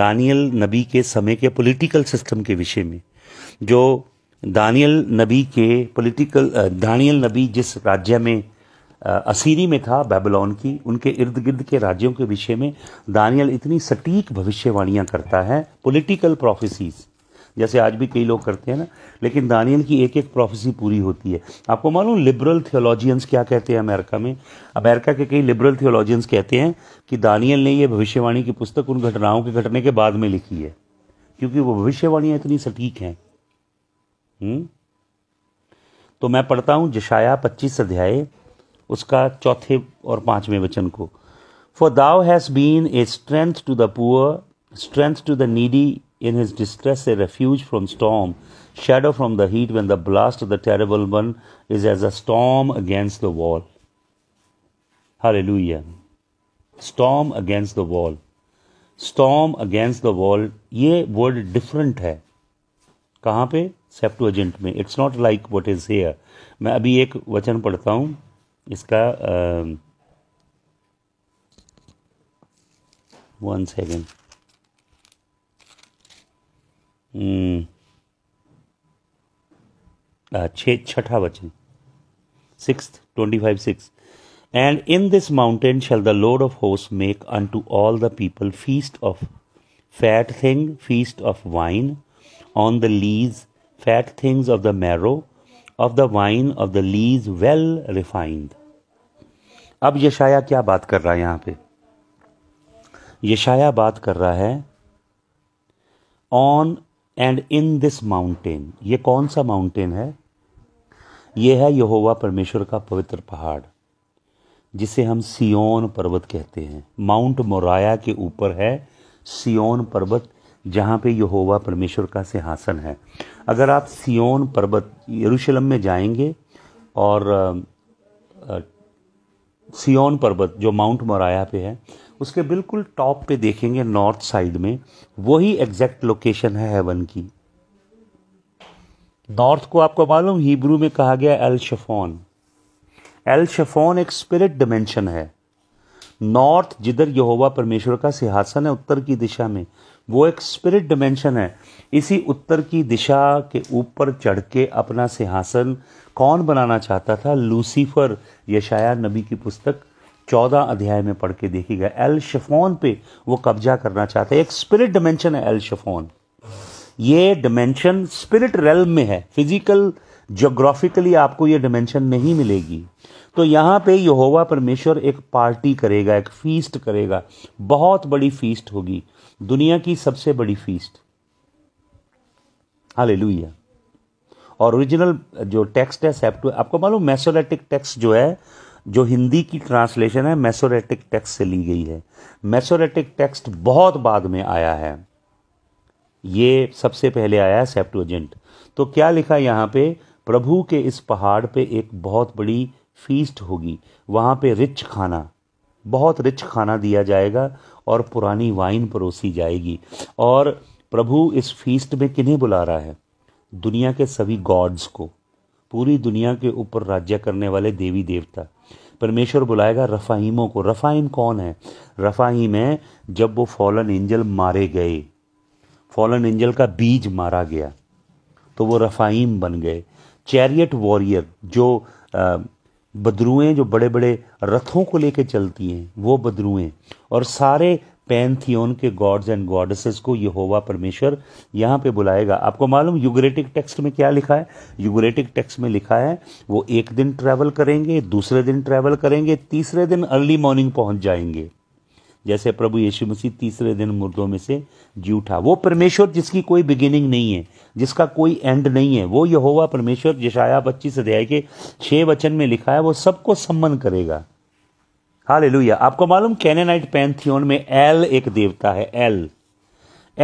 डानियल नबी के समय के पॉलिटिकल सिस्टम के विषय में जो दानियल नबी के पॉलिटिकल दानियल नबी जिस राज्य में असीरी में था बेबलॉन की उनके इर्द गिर्द के राज्यों के विषय में दानियल इतनी सटीक भविष्यवाणियां करता है पॉलिटिकल प्रोफेसीज़ जैसे आज भी कई लोग करते हैं ना लेकिन दानियल की एक एक प्रोफेसी पूरी होती है आपको मालूम लिबरल थियोलॉजियंस क्या कहते हैं अमेरिका में अमेरिका के कई लिबरल थियोलॉजियंस कहते हैं कि दानियल ने यह भविष्यवाणी की पुस्तक उन घटनाओं के घटने के बाद में लिखी है क्योंकि वो भविष्यवाणियाँ इतनी सटीक हैं हम्म? तो मैं पढ़ता हूँ जशाया पच्चीस अध्याय उसका चौथे और पांचवें वचन को for thou has been a strength to the poor strength to the needy in his distress a refuge from storm shadow from the heat when the blast the terrible one is as a storm against the wall hallelujah storm against the wall storm against the wall ये word different है कहां पे Septuagint में it's not like what is here मैं अभी एक वचन पढ़ता हूँ इसका वन सेकेंड छः छठा वचन six twenty five six and in this mountain shall the Lord of host make unto all the people feast of fat thing feast of wine on the lees fat things of the marrow of the wine of the lees well refined अब यशाया क्या बात कर रहा है यहाँ पे यशाया बात कर रहा है on and in this mountain ये कौन सा माउंटेन है ये है यहोवा परमेश्वर का पवित्र पहाड़ जिसे हम सियोन पर्वत कहते हैं माउंट मोराया के ऊपर है सियोन पर्वत जहाँ पे यहोवा परमेश्वर का सिंहासन है अगर आप सियोन पर्वत यरूशलम में जाएंगे और सियोन पर्वत जो माउंट मोराया पे है उसके बिल्कुल टॉप पे देखेंगे नॉर्थ साइड में वही एग्जैक्ट लोकेशन है हेवन की नॉर्थ को आपको मालूम हिब्रू में कहा गया एल शफोन एल शफोन एक स्पिरिट डिमेंशन है नॉर्थ जिधर यहोवा परमेश्वर का सिंहासन है उत्तर की दिशा में वो एक स्पिरिट डिमेंशन है इसी उत्तर की दिशा के ऊपर चढ़ के अपना सिंहासन कौन बनाना चाहता था लूसीफर यशाया नबी की पुस्तक चौदह अध्याय में पढ़ के देखी एल शफोन पे वो कब्जा करना चाहता है एक स्पिरिट डिमेंशन है एल शफोन ये डिमेंशन स्पिरिट रेल में है फिजिकल जोग्राफिकली आपको ये डिमेंशन नहीं मिलेगी तो यहाँ पे यहोवा परमेश्वर एक पार्टी करेगा एक फीस्ट करेगा बहुत बड़ी फीस्ट होगी दुनिया की सबसे बड़ी फीस्ट हालेलुया और ओरिजिनल uh, जो टेक्स्ट है सेप्टो आपको मालूम मैसोरेटिक टेक्स्ट जो है जो हिंदी की ट्रांसलेशन है मैसोरेटिक टेक्स्ट से ली गई है मैसोरेटिक टेक्स्ट बहुत बाद में आया है ये सबसे पहले आया है एजेंट तो क्या लिखा यहाँ पे प्रभु के इस पहाड़ पे एक बहुत बड़ी फीस्ट होगी वहाँ पे रिच खाना बहुत रिच खाना दिया जाएगा और पुरानी वाइन परोसी जाएगी और प्रभु इस फीस्ट में किन्हें बुला रहा है दुनिया के सभी गॉड्स को पूरी दुनिया के ऊपर राज्य करने वाले देवी देवता परमेश्वर बुलाएगा रफ़ाहिमों को रफ़ाहिम कौन है रफ़ाहिम है जब वो फॉलन एंजल मारे गए फॉलन एंजल का बीज मारा गया तो वो रफ़ाहिम बन गए चैरियट वॉरियर जो बदरुएं जो बड़े बड़े रथों को लेके चलती हैं वो बदरुएं और सारे पैंथियोन के गॉड्स एंड गॉडसेस को यहोवा परमेश्वर यहाँ पे बुलाएगा आपको मालूम युगरेटिक टेक्स्ट में क्या लिखा है युगरेटिक टेक्स्ट में लिखा है वो एक दिन ट्रैवल करेंगे दूसरे दिन ट्रैवल करेंगे तीसरे दिन अर्ली मॉर्निंग पहुँच जाएंगे जैसे प्रभु यीशु मसीह तीसरे दिन मुर्दों में से जी उठा वो परमेश्वर जिसकी कोई बिगिनिंग नहीं है जिसका कोई एंड नहीं है वो यहोवा परमेश्वर जशाया पच्चीस अध्याय के छह वचन में लिखा है वो सबको सम्मन करेगा हालेलुया आपको मालूम कैनेनाइट पैंथियोन में एल एक देवता है एल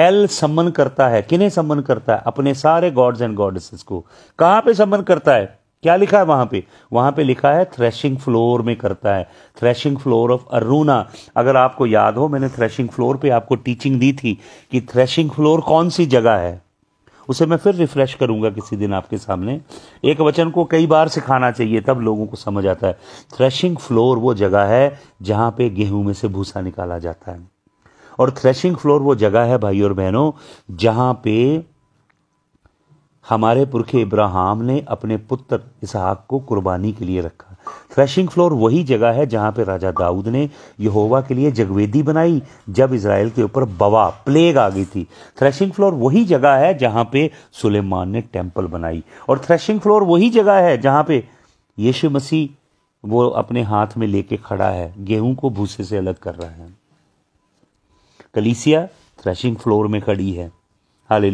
एल सम्मन करता है किन्हें सम्मन करता है अपने सारे गॉड्स एंड गॉडेसेस को कहां पे सम्मन करता है क्या लिखा है वहां पे वहां पे लिखा है थ्रेशिंग फ्लोर में करता है थ्रेशिंग फ्लोर ऑफ अरुणा अगर आपको याद हो मैंने थ्रेशिंग फ्लोर पे आपको टीचिंग दी थी कि थ्रेशिंग फ्लोर कौन सी जगह है उसे मैं फिर रिफ़्रेश करूंगा किसी दिन आपके सामने एक वचन को कई बार सिखाना चाहिए तब लोगों को समझ आता है थ्रेशिंग फ्लोर वो जगह है जहां पे गेहूं में से भूसा निकाला जाता है और थ्रेशिंग फ्लोर वो जगह है भाई और बहनों जहां पे हमारे पुरखे इब्राहम ने अपने पुत्र इसहाक को कुर्बानी के लिए रखा थ्रेशिंग फ्लोर वही जगह है जहां पे राजा दाऊद ने यहोवा के लिए जगवेदी बनाई जब इसराइल के ऊपर बवा प्लेग आ गई थी थ्रेशिंग फ्लोर वही जगह है जहां पे सुलेमान ने टेम्पल बनाई और थ्रेशिंग फ्लोर वही जगह है जहां पे यीशु मसीह वो अपने हाथ में लेके खड़ा है गेहूं को भूसे से अलग कर रहा है कलीसिया थ्रेशिंग फ्लोर में खड़ी है हाल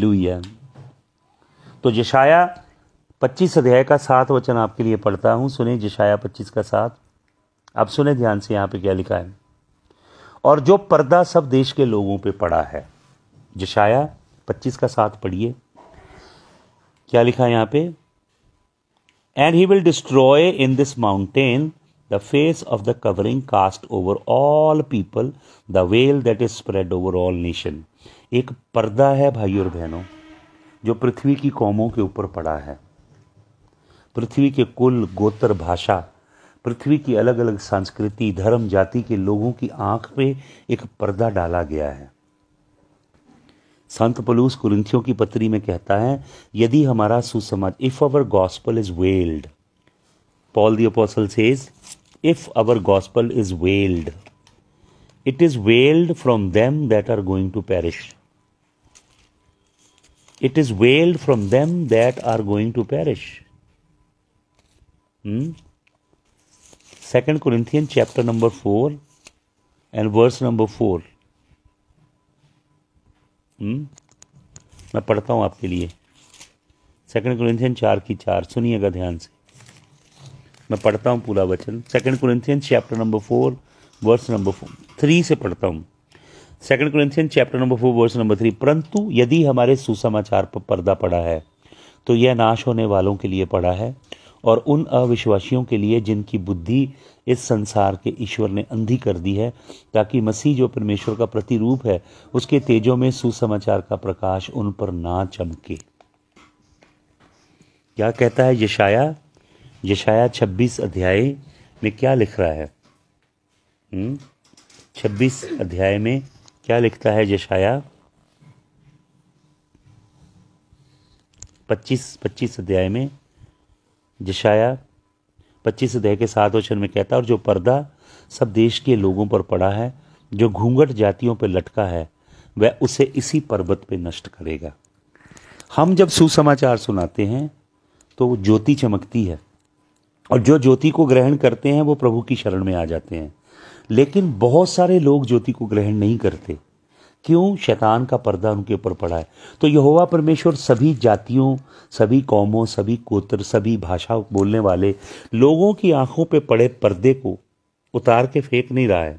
तो जशाया पच्चीस अध्याय का सात वचन आपके लिए पढ़ता हूँ सुने जिशाया पच्चीस का सात आप सुने ध्यान से यहाँ पे क्या लिखा है और जो पर्दा सब देश के लोगों पे पड़ा है जिशाया पच्चीस का साथ पढ़िए क्या लिखा है यहाँ पे and he will destroy in this mountain the face of the covering cast over all people the veil that is spread over all nation एक पर्दा है भाई और बहनों जो पृथ्वी की कौमों के ऊपर पड़ा है पृथ्वी के कुल गोत्र भाषा पृथ्वी की अलग अलग संस्कृति धर्म जाति के लोगों की आंख पे एक पर्दा डाला गया है संत पलूस कुरिंथियों की पत्री में कहता है यदि हमारा सुसमाज if our gospel is veiled Paul the apostle says if our gospel is veiled it is veiled from them that are going to perish it is veiled from them that are going to perish second Corinthian chapter number four and verse number four मैं पढ़ता हूँ आपके लिए second कुरिंथियन चार की चार सुनिएगा ध्यान से मैं पढ़ता हूँ पूरा वचन second Corinthian chapter number four verse number four three से पढ़ता हूँ second Corinthian chapter number four verse number three परंतु यदि हमारे सुसमाचार पर पर्दा पड़ा है तो यह नाश होने वालों के लिए पड़ा है और उन अविश्वासियों के लिए जिनकी बुद्धि इस संसार के ईश्वर ने अंधी कर दी है ताकि मसीह जो परमेश्वर का प्रतिरूप है उसके तेजों में सुसमाचार का प्रकाश उन पर ना चमके क्या कहता है यशाया यशाया 26 अध्याय में क्या लिख रहा है हम्म? छब्बीस अध्याय में क्या लिखता है यशाया 25 25 अध्याय में जिशाया पच्चीस अध्याय के सात वचन में कहता है और जो पर्दा सब देश के लोगों पर पड़ा है जो घूंघट जातियों पर लटका है वह उसे इसी पर्वत पर नष्ट करेगा हम जब सुसमाचार सुनाते हैं तो ज्योति चमकती है और जो ज्योति को ग्रहण करते हैं वो प्रभु की शरण में आ जाते हैं लेकिन बहुत सारे लोग ज्योति को ग्रहण नहीं करते क्यों शैतान का पर्दा उनके ऊपर पड़ा है तो यहोवा परमेश्वर सभी जातियों सभी कौमों सभी कोतर सभी भाषा बोलने वाले लोगों की आंखों पे पड़े पर्दे को उतार के फेंक नहीं रहा है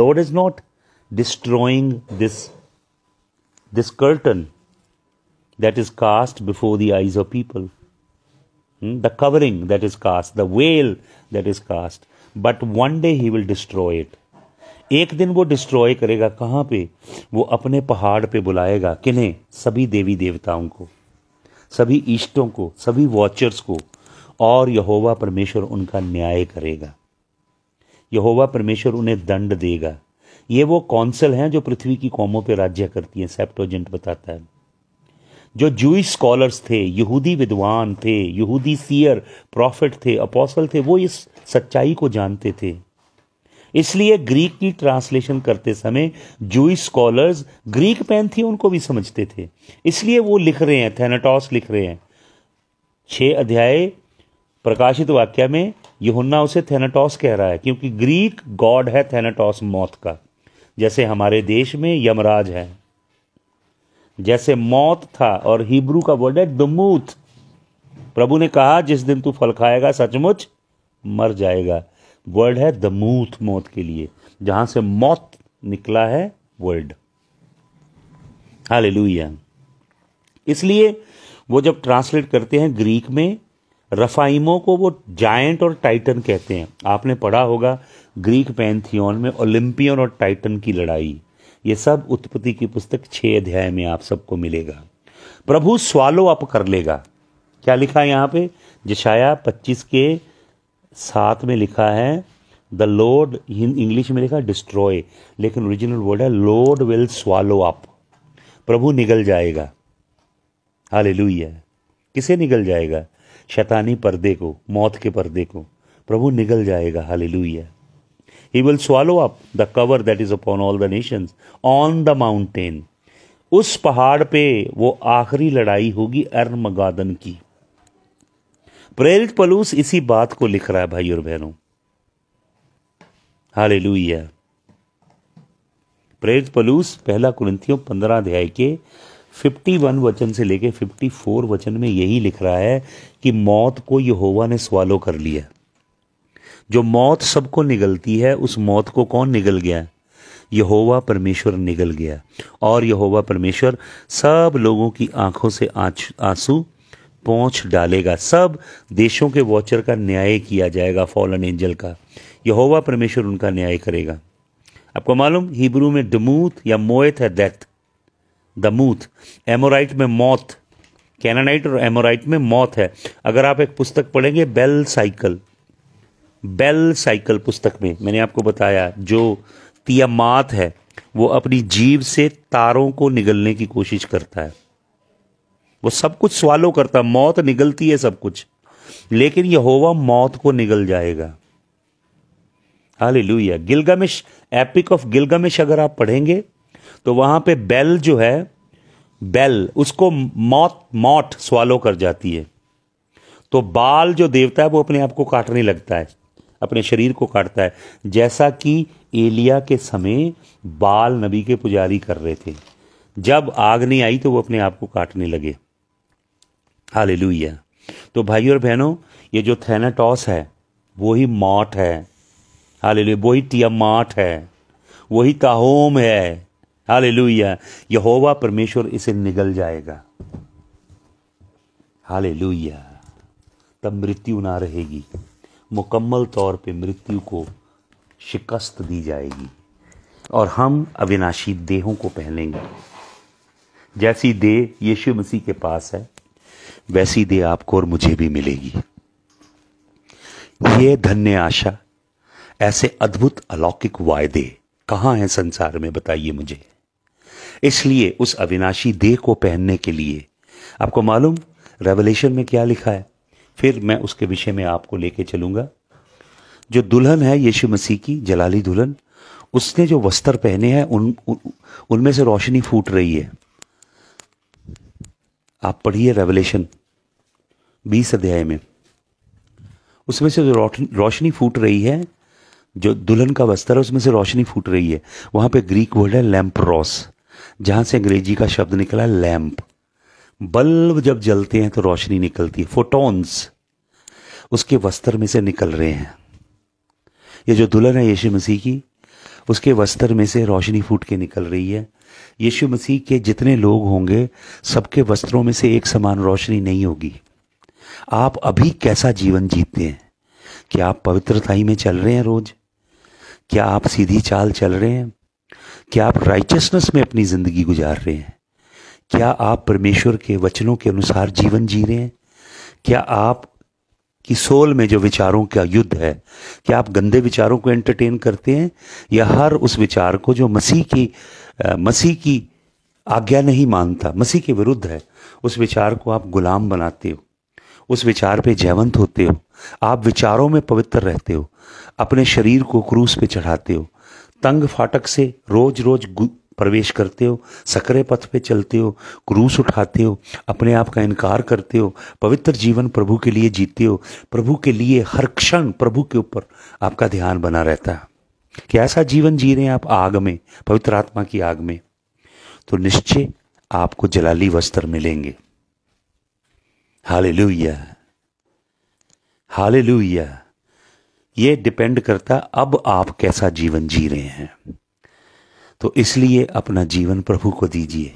Lord is not destroying this this curtain that is cast before the eyes of people the covering that is cast the veil that is cast but one day he will destroy it एक दिन वो destroy करेगा कहाँ पे वो अपने पहाड़ पे बुलाएगा किन्हें सभी देवी देवताओं को सभी ईष्टों को सभी वॉचर्स को और यहोवा परमेश्वर उनका न्याय करेगा यहोवा परमेश्वर उन्हें दंड देगा ये वो कौंसल हैं जो पृथ्वी की कौमों पर राज्य करती हैं सेप्टोजेंट बताता है जो जूस स्कॉलर्स थे यहूदी विद्वान थे यहूदी सीयर प्रॉफिट थे अपोसल थे वो इस सच्चाई को जानते थे इसलिए ग्रीक की ट्रांसलेशन करते समय जूस स्कॉलर्स ग्रीक पैंथियन को भी समझते थे इसलिए वो लिख रहे हैं थेनाटॉस लिख रहे हैं छः अध्याय प्रकाशित वाक्य में यहुन्ना उसे थेनाटॉस कह रहा है क्योंकि ग्रीक गॉड है थेनाटॉस मौत का जैसे हमारे देश में यमराज है जैसे मौत था और हिब्रू का वर्ड है दमूथ प्रभु ने कहा जिस दिन तू फल खाएगा सचमुच मर जाएगा वर्ड है द मूथ मौत के लिए जहां से मौत निकला है वर्ड हाल इसलिए वो जब ट्रांसलेट करते हैं ग्रीक में रफाइमो को वो जायंट और टाइटन कहते हैं आपने पढ़ा होगा ग्रीक पैंथियन में ओलंपियन और टाइटन की लड़ाई ये सब उत्पत्ति की पुस्तक छः अध्याय में आप सबको मिलेगा प्रभु स्वालो अप कर लेगा क्या लिखा है यहाँ पे जशाया 25 के साथ में लिखा है द लोड इंग्लिश में लिखा डिस्ट्रॉय लेकिन ओरिजिनल वर्ड है लोड विल स्वालो अप प्रभु निगल जाएगा हाल किसे निगल जाएगा शैतानी पर्दे को मौत के पर्दे को प्रभु निगल जाएगा हाल he will swallow up the cover that is upon all the nations on the mountain उस पहाड़ पे वो आखिरी लड़ाई होगी अर्मगादन की प्रेरित पलूस इसी बात को लिख रहा है भाई और बहनों हाले प्रेरित पलूस पहला कुरिंथियों पंद्रह अध्याय के 51 वचन से लेके 54 वचन में यही लिख रहा है कि मौत को यहोवा ने स्वालो कर लिया जो मौत सबको निगलती है उस मौत को कौन निगल गया यहोवा परमेश्वर निगल गया और यहोवा परमेश्वर सब लोगों की आंखों से आंसू पहुंच डालेगा सब देशों के वॉचर का न्याय किया जाएगा फॉलन एंजल का यहोवा परमेश्वर उनका न्याय करेगा आपको मालूम हिब्रू में डमूथ या मोएथ है डेथ दमूथ एमोराइट में मौत कैनानाइट और एमोराइट में मौत है अगर आप एक पुस्तक पढ़ेंगे बेल साइकिल बेल साइकिल पुस्तक में मैंने आपको बताया जो तियामात है वो अपनी जीव से तारों को निगलने की कोशिश करता है वो सब कुछ सवालों करता मौत निगलती है सब कुछ लेकिन यहोवा मौत को निगल जाएगा हाली लुया गिलगामिश एपिक ऑफ गिलगमिश अगर आप पढ़ेंगे तो वहां पे बेल जो है बेल उसको मौत मौत स्वालो कर जाती है तो बाल जो देवता है वो अपने आप को काटने लगता है अपने शरीर को काटता है जैसा कि एलिया के समय बाल नबी के पुजारी कर रहे थे जब आग नहीं आई तो वो अपने आप को काटने लगे हालेलुया तो भाई और बहनों ये जो थेनाटॉस है वही मॉट है हालेलुया वही टियामाट है वही ताहोम है हालेलुया यहोवा परमेश्वर इसे निगल जाएगा हालेलुया तब मृत्यु ना रहेगी मुकम्मल तौर पे मृत्यु को शिकस्त दी जाएगी और हम अविनाशी देहों को पहनेंगे जैसी देह यीशु मसीह के पास है वैसी दे आपको और मुझे भी मिलेगी ये धन्य आशा ऐसे अद्भुत अलौकिक वायदे कहां हैं संसार में बताइए मुझे इसलिए उस अविनाशी देह को पहनने के लिए आपको मालूम रेवलेशन में क्या लिखा है फिर मैं उसके विषय में आपको लेके चलूंगा जो दुल्हन है यीशु मसीह की जलाली दुल्हन उसने जो वस्त्र पहने हैं उन उनमें से रोशनी फूट रही है आप पढ़िए रेवलेशन बीस अध्याय में उसमें से जो रोशनी फूट रही है जो दुल्हन का वस्त्र है उसमें से रोशनी फूट रही है वहां पे ग्रीक वर्ड है रॉस जहाँ से अंग्रेजी का शब्द निकला है लैम्प बल्ब जब जलते हैं तो रोशनी निकलती है फोटोन्स उसके वस्त्र में से निकल रहे हैं ये जो दुल्हन है यीशु मसीह की उसके वस्त्र में से रोशनी फूट के निकल रही है यीशु मसीह के जितने लोग होंगे सबके वस्त्रों में से एक समान रोशनी नहीं होगी आप अभी कैसा जीवन जीते हैं क्या आप पवित्रताई में चल रहे हैं रोज क्या आप सीधी चाल चल रहे हैं क्या आप राइचसनेस में अपनी ज़िंदगी गुजार रहे हैं क्या आप परमेश्वर के वचनों के अनुसार जीवन जी रहे हैं क्या आप कि सोल में जो विचारों का युद्ध है क्या आप गंदे विचारों को एंटरटेन करते हैं या हर उस विचार को जो मसीह की मसीह की आज्ञा नहीं मानता मसीह के विरुद्ध है उस विचार को आप गुलाम बनाते हो उस विचार पे जयवंत होते हो आप विचारों में पवित्र रहते हो अपने शरीर को क्रूस पे चढ़ाते हो तंग फाटक से रोज रोज प्रवेश करते हो सकरे पथ पे चलते हो क्रूस उठाते हो अपने आप का इनकार करते हो पवित्र जीवन प्रभु के लिए जीते हो प्रभु के लिए हर क्षण प्रभु के ऊपर आपका ध्यान बना रहता है कैसा जीवन जी रहे हैं आप आग में पवित्र आत्मा की आग में तो निश्चय आपको जलाली वस्त्र मिलेंगे हाले लुइया हाले लुया ये डिपेंड करता अब आप कैसा जीवन जी रहे हैं तो इसलिए अपना जीवन प्रभु को दीजिए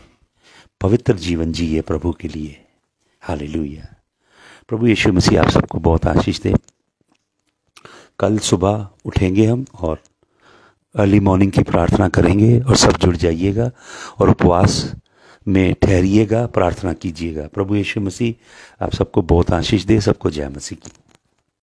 पवित्र जीवन जिए प्रभु के लिए हाले लुया प्रभु यीशु मसीह आप सबको बहुत आशीष दे कल सुबह उठेंगे हम और अर्ली मॉर्निंग की प्रार्थना करेंगे और सब जुड़ जाइएगा और उपवास में ठहरिएगा प्रार्थना कीजिएगा प्रभु यीशु मसीह आप सबको बहुत आशीष दे सबको जय मसीह की